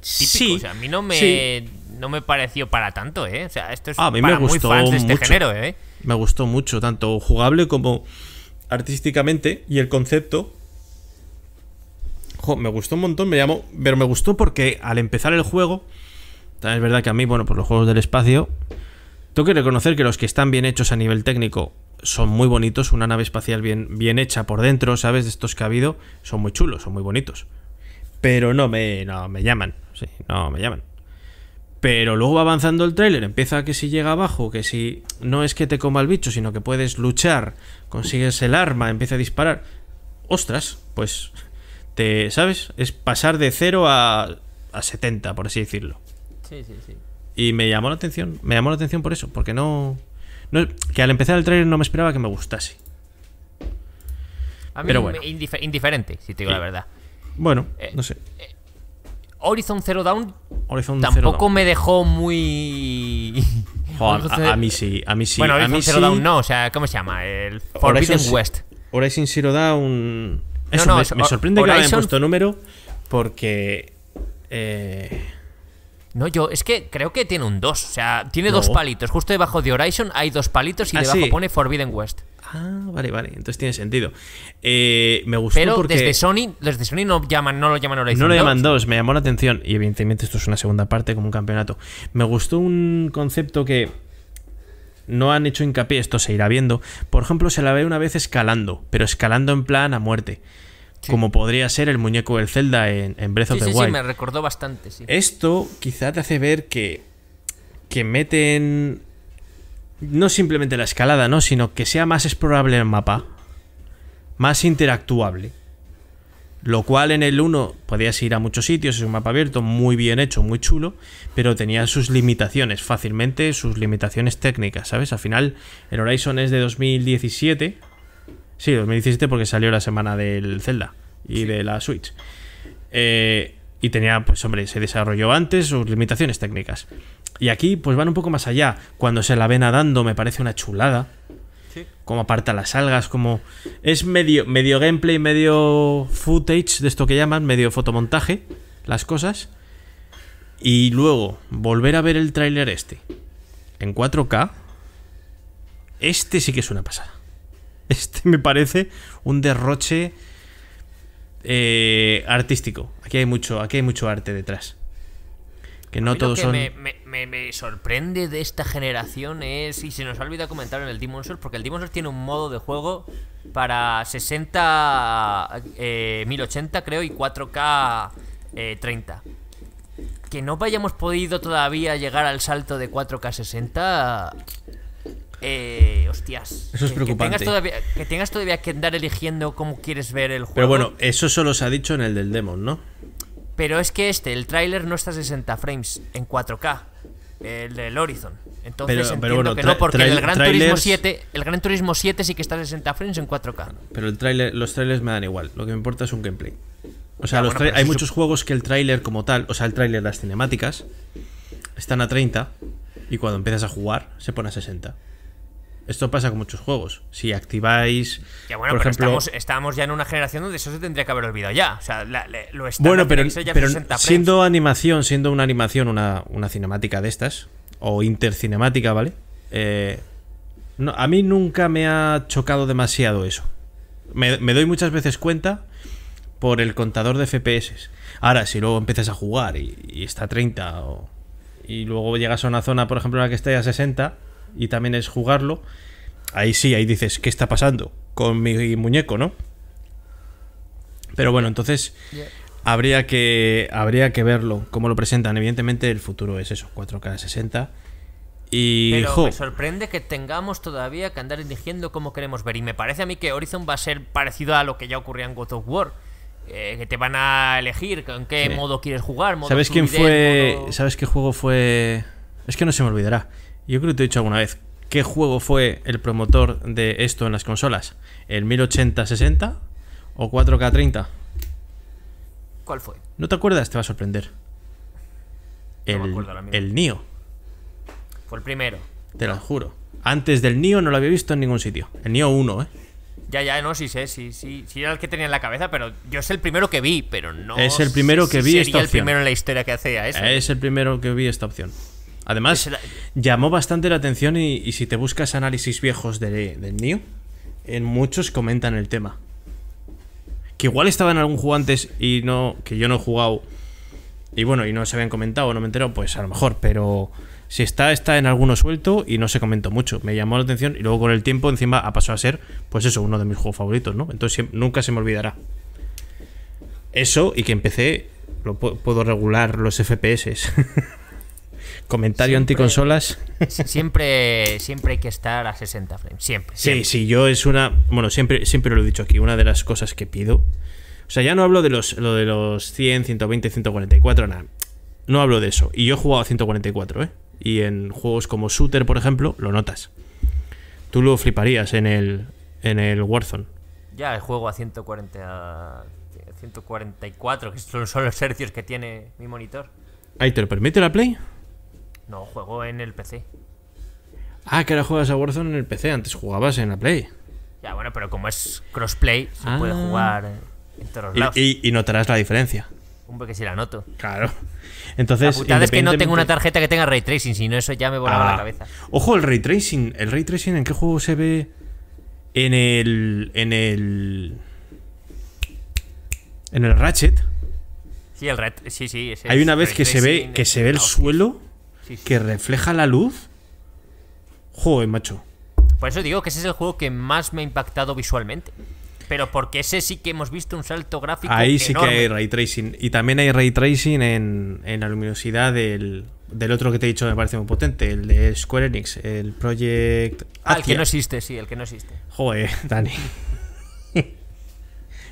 típico. Sí, a mí no me, no me pareció para tanto, ¿eh? O sea, esto es ah, para muy fans de este género, ¿eh? Me gustó mucho, tanto jugable como artísticamente, y el concepto me gustó un montón, me llamó, pero me gustó porque al empezar el juego, es verdad que a mí, bueno, por los juegos del espacio, tengo que reconocer que los que están bien hechos a nivel técnico son muy bonitos, una nave espacial bien, bien hecha por dentro, ¿sabes? De estos que ha habido, son muy chulos, son muy bonitos. Pero no me, no, me llaman, sí, no me llaman. Pero luego va avanzando el trailer, empieza que si llega abajo, que si no es que te coma el bicho, sino que puedes luchar, consigues el arma, empieza a disparar. Ostras, pues ¿sabes? Es pasar de 0 a, a 70, por así decirlo. Sí, sí, sí. Y me llamó la atención, me llamó la atención por eso, porque no, no que al empezar el trailer no me esperaba que me gustase. A mí Pero bueno. indiferente, si te digo la verdad. Bueno, eh, no sé. Eh, Horizon Zero Dawn Horizon tampoco me dejó muy. a, mí sí, a mí sí. Bueno, Horizon a mí Zero Dawn no, o sea, ¿cómo se llama? El Forbidden Horizon, West. Horizon Zero Dawn no, no, me, sorprende que hayan puesto número porque. Eh, no, yo es que creo que tiene un 2. O sea, tiene dos palitos. Justo debajo de Horizon hay dos palitos y ah, debajo pone Forbidden West. Ah, vale, vale. Entonces tiene sentido. Eh, me gustó Pero desde Sony, desde Sony no, llaman, no lo llaman Horizon No lo llaman dos me llamó la atención. Y evidentemente esto es una segunda parte como un campeonato. Me gustó un concepto que no han hecho hincapié, esto se irá viendo. Por ejemplo, se la ve una vez escalando, pero escalando en plan a muerte. Como podría ser el muñeco del Zelda en, Brezo Breath of the sí, Wild. Sí, me recordó bastante. Esto quizá te hace ver que, que meten no simplemente la escalada, ¿no? Sino que sea más explorable el mapa, más interactuable. Lo cual en el 1 podías ir a muchos sitios, es un mapa abierto muy bien hecho, muy chulo, pero tenía sus limitaciones, fácilmente sus limitaciones técnicas, ¿sabes? Al final, el Horizon es de 2017. Sí, 2017 porque salió la semana del Zelda y de la Switch. Eh, y tenía, pues hombre, se desarrolló antes sus limitaciones técnicas. Y aquí, pues van un poco más allá. Cuando se la ven nadando, me parece una chulada. Como aparta las algas, como. Es medio, medio gameplay, medio footage de esto que llaman, medio fotomontaje, las cosas. Y luego, volver a ver el tráiler este. En 4K. Este sí que es una pasada. Este me parece un derroche eh, artístico. Aquí hay mucho, aquí hay mucho arte detrás. Que no todos son me, sorprende de esta generación es. Y se nos ha olvidado comentar en el Demon Souls, porque el Demon Souls tiene un modo de juego para 60 1080, eh, creo, y 4K 30. Eh, que no hayamos podido todavía llegar al salto de 4K 60. Eh, hostias. Eso es que, preocupante. tengas, todavía, que tengas todavía que andar eligiendo cómo quieres ver el juego. Pero bueno, eso solo se ha dicho en el del Demon, ¿no? Pero es que este, el tráiler no está a 60 frames en 4K, el del Horizon. Entonces pero, que no, porque el Gran, Turismo 7, el Gran Turismo 7 sí que está a 60 frames en 4K. Pero el los trailers me dan igual, lo que me importa es un gameplay. O sea, hay muchos juegos que el tráiler como tal, o sea, el tráiler, las cinemáticas, están a 30 y cuando empiezas a jugar se pone a 60. Esto pasa con muchos juegos. Si activáis. Ya bueno, por ejemplo, estamos, ya en una generación donde eso se tendría que haber olvidado ya. O sea, lo está. Bueno, pero, ya pero siendo animación, siendo una animación, una, una cinemática de estas, o intercinemática, ¿vale? Eh, a mí nunca me ha chocado demasiado eso. Me, doy muchas veces cuenta por el contador de FPS. Ahora, si luego empiezas a jugar y, está a 30 y luego llegas a una zona, por ejemplo, en la que esté a 60 y también es jugarlo, ahí sí, ahí dices, ¿qué está pasando con mi muñeco, no? Pero bueno, entonces habría que, habría que verlo, cómo lo presentan. Evidentemente el futuro es eso, 4K 60. Y, me sorprende que tengamos todavía que andar eligiendo cómo queremos ver. Y me parece a mí que Horizon va a ser parecido a lo que ya ocurría en God of War. Eh, que te van a elegir en qué modo quieres jugar. ¿Sabes quién fue? ¿Sabes qué juego fue? Es que no se me olvidará. Yo creo que te he dicho alguna vez, ¿qué juego fue el promotor de esto en las consolas? ¿El 1080-60 o 4K30? ¿Cuál fue? ¿No te acuerdas? Te va a sorprender. el, el Nio. Fue el primero. Te lo juro. Antes del Nio no lo había visto en ningún sitio. El Nio 1, ¿eh? Ya, ya, no, sí sé, sí, sí, sí era el que tenía en la cabeza, pero yo es el primero que vi, pero no. Es el primero que vi esta opción. el primero en la historia que hacía eso. Es el primero que vi esta opción. Además, llamó bastante la atención y, si te buscas análisis viejos del New, en muchos comentan el tema. Que igual estaba en algún juego antes y no. que yo no he jugado. Y bueno, y no se habían comentado, no me entero, pues a lo mejor, pero. Si está, está en alguno suelto y no se comentó mucho. Me llamó la atención y luego con el tiempo encima ha pasado a ser, pues eso, uno de mis juegos favoritos, ¿no? Entonces nunca se me olvidará. Eso y que empecé, lo puedo regular los FPS. Comentario anticonsolas. Siempre, siempre hay que estar a 60 frames. Siempre, Sí, sí, yo es una. Bueno, siempre, siempre lo he dicho aquí. Una de las cosas que pido. O sea, ya no hablo de los, lo de los 100, 120, 144, nada. No hablo de eso. Y yo he jugado a 144, ¿eh? Y en juegos como Shooter, por ejemplo, lo notas. Tú lo fliparías en el, en el Warzone. Ya, el juego a 140. 144, que son los hercios que tiene mi monitor. Ahí te lo permite la Play. No, juego en el PC. Ah, que ahora juegas a Warzone en el PC. Antes jugabas en la Play. Ya, bueno, pero como es crossplay, se ah. puede jugar en todos lados. Y, notarás la diferencia. Hombre, que si la noto. Claro. Entonces, la putada es que no tengo una tarjeta que tenga ray tracing, si no, eso ya me volaba la ah. cabeza. Ojo, el ray tracing. ¿El ray tracing en qué juego se ve? En el. En el. En el Ratchet. Sí, el Ratchet sí, sí. Hay una vez que se ve que se ve el suelo que refleja la luz. Joder, macho. Por eso digo que ese es el juego que más me ha impactado visualmente. Pero porque ese sí que hemos visto un salto gráfico. Ahí sí que hay ray tracing. Y también hay ray tracing en, la luminosidad del, otro que te he dicho, me parece muy potente, el de Square Enix, el Project. Ah, que no existe, sí, el que no existe. Joder, Dani.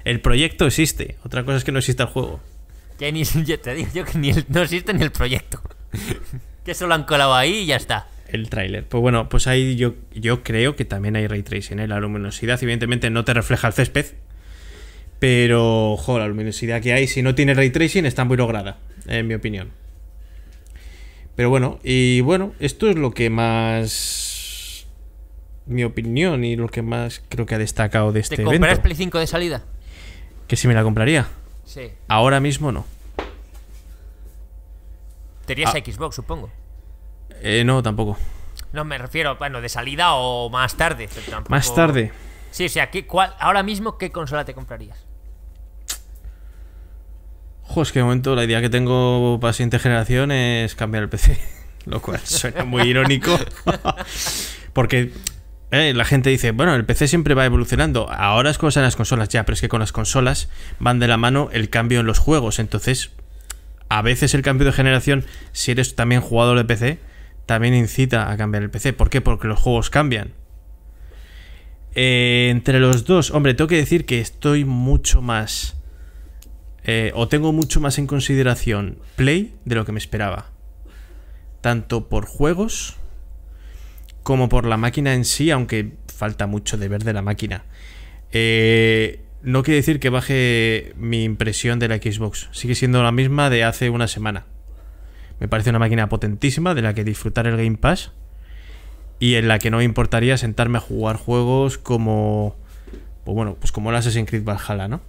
el proyecto existe. Otra cosa es que no existe el juego. Ya, te digo yo que ni el, no existe ni el proyecto. que se lo han colado ahí y ya está. El tráiler. Pues bueno, pues ahí yo, yo creo que también hay ray tracing, ¿eh? la luminosidad. Evidentemente no te refleja el césped, pero, jo, la luminosidad que hay, si no tiene ray tracing, está muy lograda, en mi opinión. Pero bueno, y bueno, esto es lo que más. Mi opinión y lo que más creo que ha destacado de este evento. ¿Te compras Play 5 de salida? Que si me la compraría. Sí. Ahora mismo no terías ah. Xbox, supongo. Eh, no, tampoco. No, me refiero, bueno, de salida o más tarde. Más tarde. Sí, o sea, ahora mismo, ¿qué consola te comprarías? Ojo, es que de momento la idea que tengo para la siguiente generación es cambiar el PC. Lo cual suena muy irónico. Porque eh, la gente dice, bueno, el PC siempre va evolucionando. Ahora es cosa en las consolas, ya, pero es que con las consolas van de la mano el cambio en los juegos. Entonces, a veces el cambio de generación, si eres también jugador de PC, también incita a cambiar el PC. ¿Por qué? Porque los juegos cambian. Eh, entre los dos, hombre, tengo que decir que estoy mucho más... Eh, o tengo mucho más en consideración Play de lo que me esperaba. Tanto por juegos como por la máquina en sí, aunque falta mucho de ver de la máquina. Eh, no quiere decir que baje mi impresión de la Xbox. Sigue siendo la misma de hace una semana. Me parece una máquina potentísima de la que disfrutar el Game Pass y en la que no me importaría sentarme a jugar juegos como pues bueno, pues como el Assassin's Creed Valhalla, ¿no?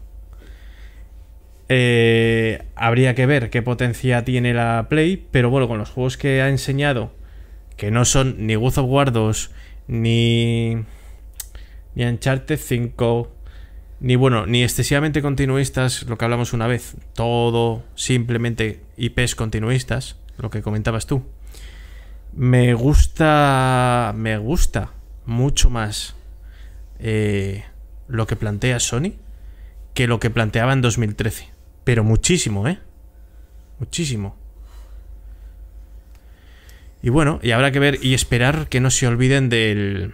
Eh, habría que ver qué potencia tiene la Play, pero bueno, con los juegos que ha enseñado, que no son ni God of War 2, ni, ni Uncharted 5, ni bueno, ni excesivamente continuistas, lo que hablamos una vez, todo simplemente IPs continuistas, lo que comentabas tú. Me gusta, me gusta mucho más eh, lo que plantea Sony que lo que planteaba en 2013. Pero muchísimo, ¿eh? Muchísimo. Y bueno, y habrá que ver y esperar que no se olviden del...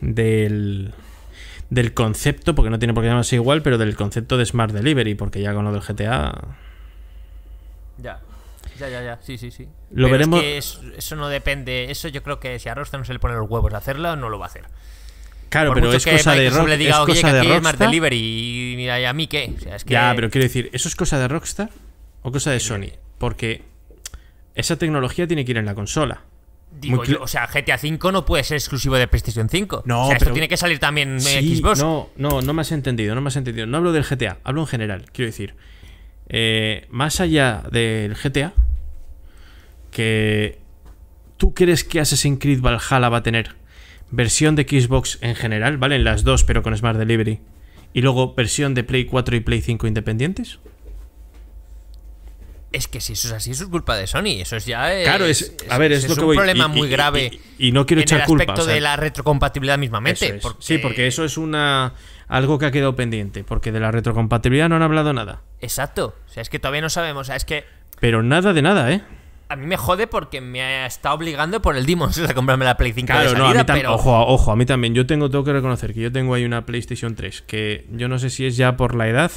del del concepto, porque no tiene por qué llamarse igual, pero del concepto de Smart Delivery, porque ya con lo del GTA. Ya. Ya, ya, ya, sí, sí, sí. Lo veremos. eso no depende. Eso yo creo que si a Rockstar no se le pone los huevos a hacerla, no lo va a hacer. Claro, pero es cosa de Rockstar. es cosa de smart Delivery y, mira, a mí qué. Ya, pero quiero decir, ¿eso es cosa de Rockstar o cosa de Sony? Porque esa tecnología tiene que ir en la consola o sea, GTA V no puede ser exclusivo de PlayStation 5. No, esto pero... tiene que salir también en eh, Xbox. No, no, no me has entendido, no me has entendido. No hablo del GTA, hablo en general. Quiero decir, eh, más allá del GTA, que tú crees que Assassin's Creed Valhalla va a tener versión de Xbox en general, ¿vale? En las dos, pero con Smart Delivery. Y luego versión de Play 4 y Play 5 independientes. Es que si eso es así, eso es culpa de Sony. Eso es ya. Es, claro, es, a ver, es, un problema muy grave. Y, no quiero echar aspecto de ¿eh? la retrocompatibilidad mismamente. Sí, porque eso es una algo que ha quedado pendiente. Porque de la retrocompatibilidad no han hablado nada. Exacto. O sea, es que todavía no sabemos. O sea, es que. Pero nada de nada, ¿eh? A mí me jode porque me está obligando por el Demon a comprarme la Play 5 claro, no, a mí Ojo, a mí también. Yo tengo, tengo que reconocer que yo tengo ahí una PlayStation 3 que yo no sé si es ya por la edad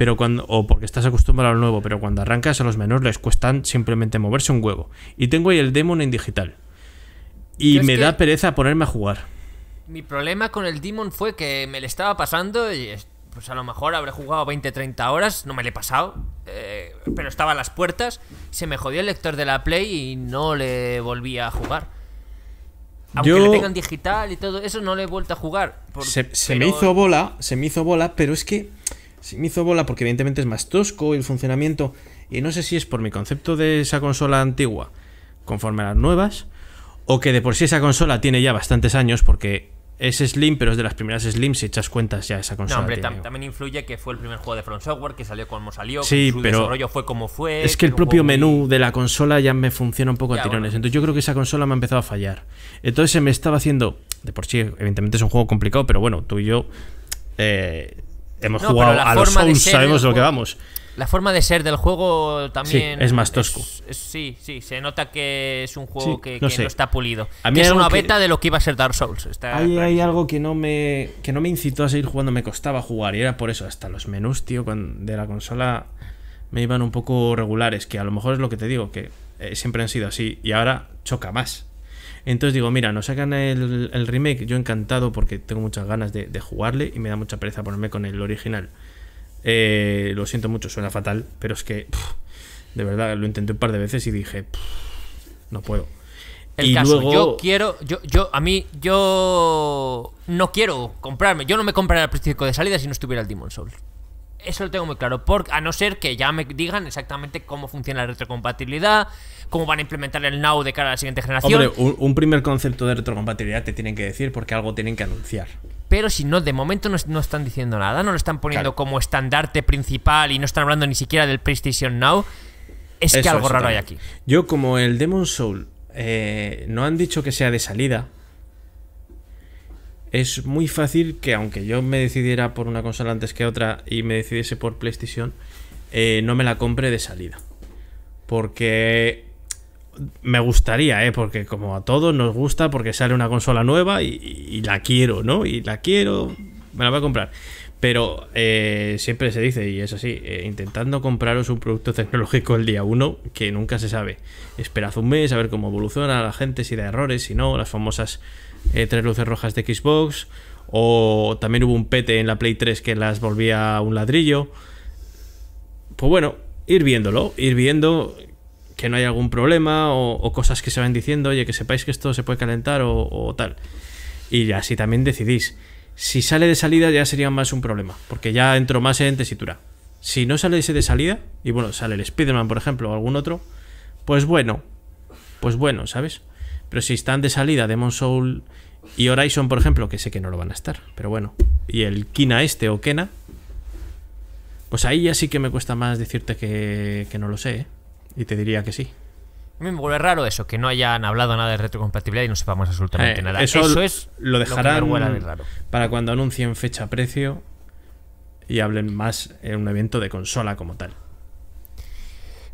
pero cuando, o porque estás acostumbrado al nuevo, pero cuando arrancas a los menores les cuestan simplemente moverse un huevo. Y tengo ahí el Demon en digital. Y me da pereza ponerme a jugar. Mi problema con el Demon fue que me le estaba pasando y pues a lo mejor habré jugado 20-30 horas, no me le he pasado, eh, pero estaba a las puertas, se me jodió el lector de la Play y no le volví a jugar. Aunque le tengan digital y todo eso, no le he vuelto a jugar. se, me hizo bola, se me hizo bola, pero es que Sí me hizo bola porque evidentemente es más tosco el funcionamiento y no sé si es por mi concepto de esa consola antigua conforme a las nuevas o que de por sí esa consola tiene ya bastantes años porque es Slim, pero es de las primeras Slim si echas cuentas ya esa consola. No, hombre, también influye que fue el primer juego de From Software que salió como salió, sí, su pero desarrollo fue como fue. Es que el propio menú de la consola ya me funciona un poco a tirones, entonces yo creo que esa consola me ha empezado a fallar. Entonces se me estaba haciendo, de por sí, evidentemente es un juego complicado, pero bueno, tú y yo eh, hemos jugado a los Souls, sabemos lo que vamos. La forma de ser del juego también. es más tosco. sí, sí, se nota que es un juego que, no, está pulido. A que es una beta de lo que iba a ser Dark Souls. Está hay, algo que no, me, que no me incitó a seguir jugando, me costaba jugar. Y era por eso, hasta los menús, tío, de la consola me iban un poco regulares. Que a lo mejor es lo que te digo, que eh, siempre han sido así. Y ahora choca más. Entonces digo, mira, no sacan el, remake, yo encantado porque tengo muchas ganas de, jugarle y me da mucha pereza ponerme con el original. Eh, lo siento mucho, suena fatal, pero es que, de verdad, lo intenté un par de veces y dije, no puedo. El caso, yo quiero, yo, yo, a mí, yo no quiero comprarme, yo no me compraría el principio de salida si no estuviera el Demon Soul Eso lo tengo muy claro, porque, a no ser que ya me digan exactamente cómo funciona la retrocompatibilidad, cómo van a implementar el Now de cara a la siguiente generación. Hombre, un, primer concepto de retrocompatibilidad te tienen que decir porque algo tienen que anunciar. Pero si no, de momento no, están diciendo nada, no lo están poniendo como estandarte principal y no están hablando ni siquiera del PlayStation Now, es que algo raro hay aquí. Yo como el Demon Soul eh, no han dicho que sea de salida, es muy fácil que aunque yo me decidiera por una consola antes que otra y me decidiese por PlayStation, eh, no me la compre de salida. Porque me gustaría, ¿eh? porque como a todos nos gusta, porque sale una consola nueva y, la quiero, ¿no? Y la quiero, me la voy a comprar. Pero eh, siempre se dice, y es así, eh, intentando compraros un producto tecnológico el día uno, que nunca se sabe. Esperad un mes a ver cómo evoluciona la gente, si da errores, si no, las famosas eh, tres luces rojas de Xbox, o también hubo un pete en la Play 3 que las volvía un ladrillo. Pues bueno, ir viéndolo, ir viendo que no hay algún problema o, cosas que se van diciendo, oye, que sepáis que esto se puede calentar o, tal. Y así también decidís. Si sale de salida ya sería más un problema, porque ya entro más en tesitura. Si no sale ese de salida, y bueno, sale el Spider-Man, por ejemplo, o algún otro, pues bueno, pues bueno, ¿sabes? Pero si están de salida Demon Soul y Horizon, por ejemplo, que sé que no lo van a estar, pero bueno, y el Kina este o Kena, pues ahí ya sí que me cuesta más decirte que, que no lo sé, ¿eh? y te diría que sí. A mí me vuelve raro eso, que no hayan hablado nada de retrocompatibilidad y no sepamos absolutamente eh, nada. Eso, es lo dejarán para cuando anuncien fecha precio y hablen más en un evento de consola como tal.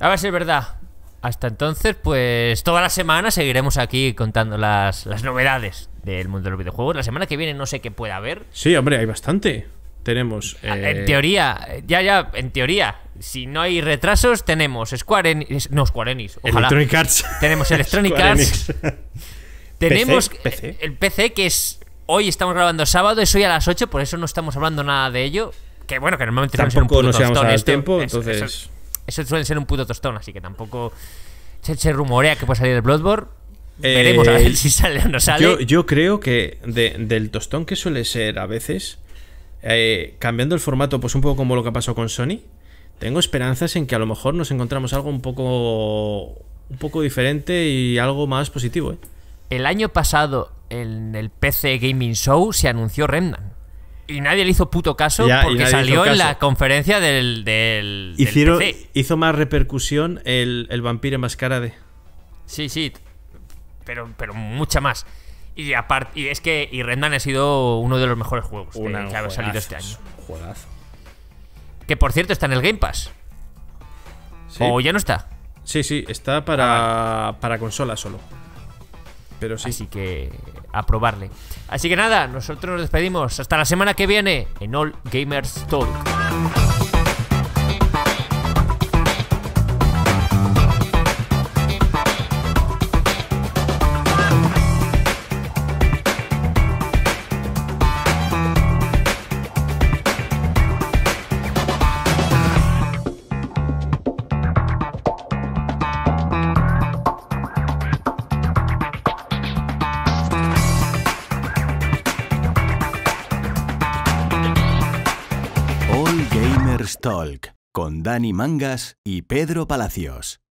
A ver si es verdad. Hasta entonces, pues toda la semana seguiremos aquí contando las, las novedades del mundo de los videojuegos. La semana que viene no sé qué pueda haber. Sí, hombre, hay bastante tenemos. Ah, en eh, teoría, ya, ya, en teoría. Si no hay retrasos, tenemos Square Enix. No, Square Ojalá. Tenemos Electronic Arts. tenemos el PC que es. Hoy estamos grabando sábado, es hoy a las 8, por eso no estamos hablando nada de ello. Que bueno, que normalmente tampoco nos llevamos el tiempo, entonces. Eso, suele ser un puto tostón, así que tampoco. Se, rumorea que puede salir el Bloodborne. Eh, a ver si sale o no sale. Yo, yo creo que del tostón que suele ser a veces eh, cambiando el formato, pues un poco como lo que pasó con Sony, tengo esperanzas en que a lo mejor nos encontramos algo un poco, un poco diferente y algo más positivo. ¿eh? El año pasado, en el PC Gaming Show, se anunció Remnant. Y nadie le hizo puto caso porque salió en la conferencia del. Hizo más repercusión el, el máscara de Sí, sí. Pero, pero mucha más. Y, aparte, es que y Rendan ha sido uno de los mejores juegos que, ha salido este año. Que por cierto está en el Game Pass. ¿O ya no está? Sí, sí, está para, ah, para consola solo. Pero sí. Así que a probarle. Así que nada, nosotros nos despedimos. Hasta la semana que viene en All Gamers Talk. Dani Mangas y Pedro Palacios.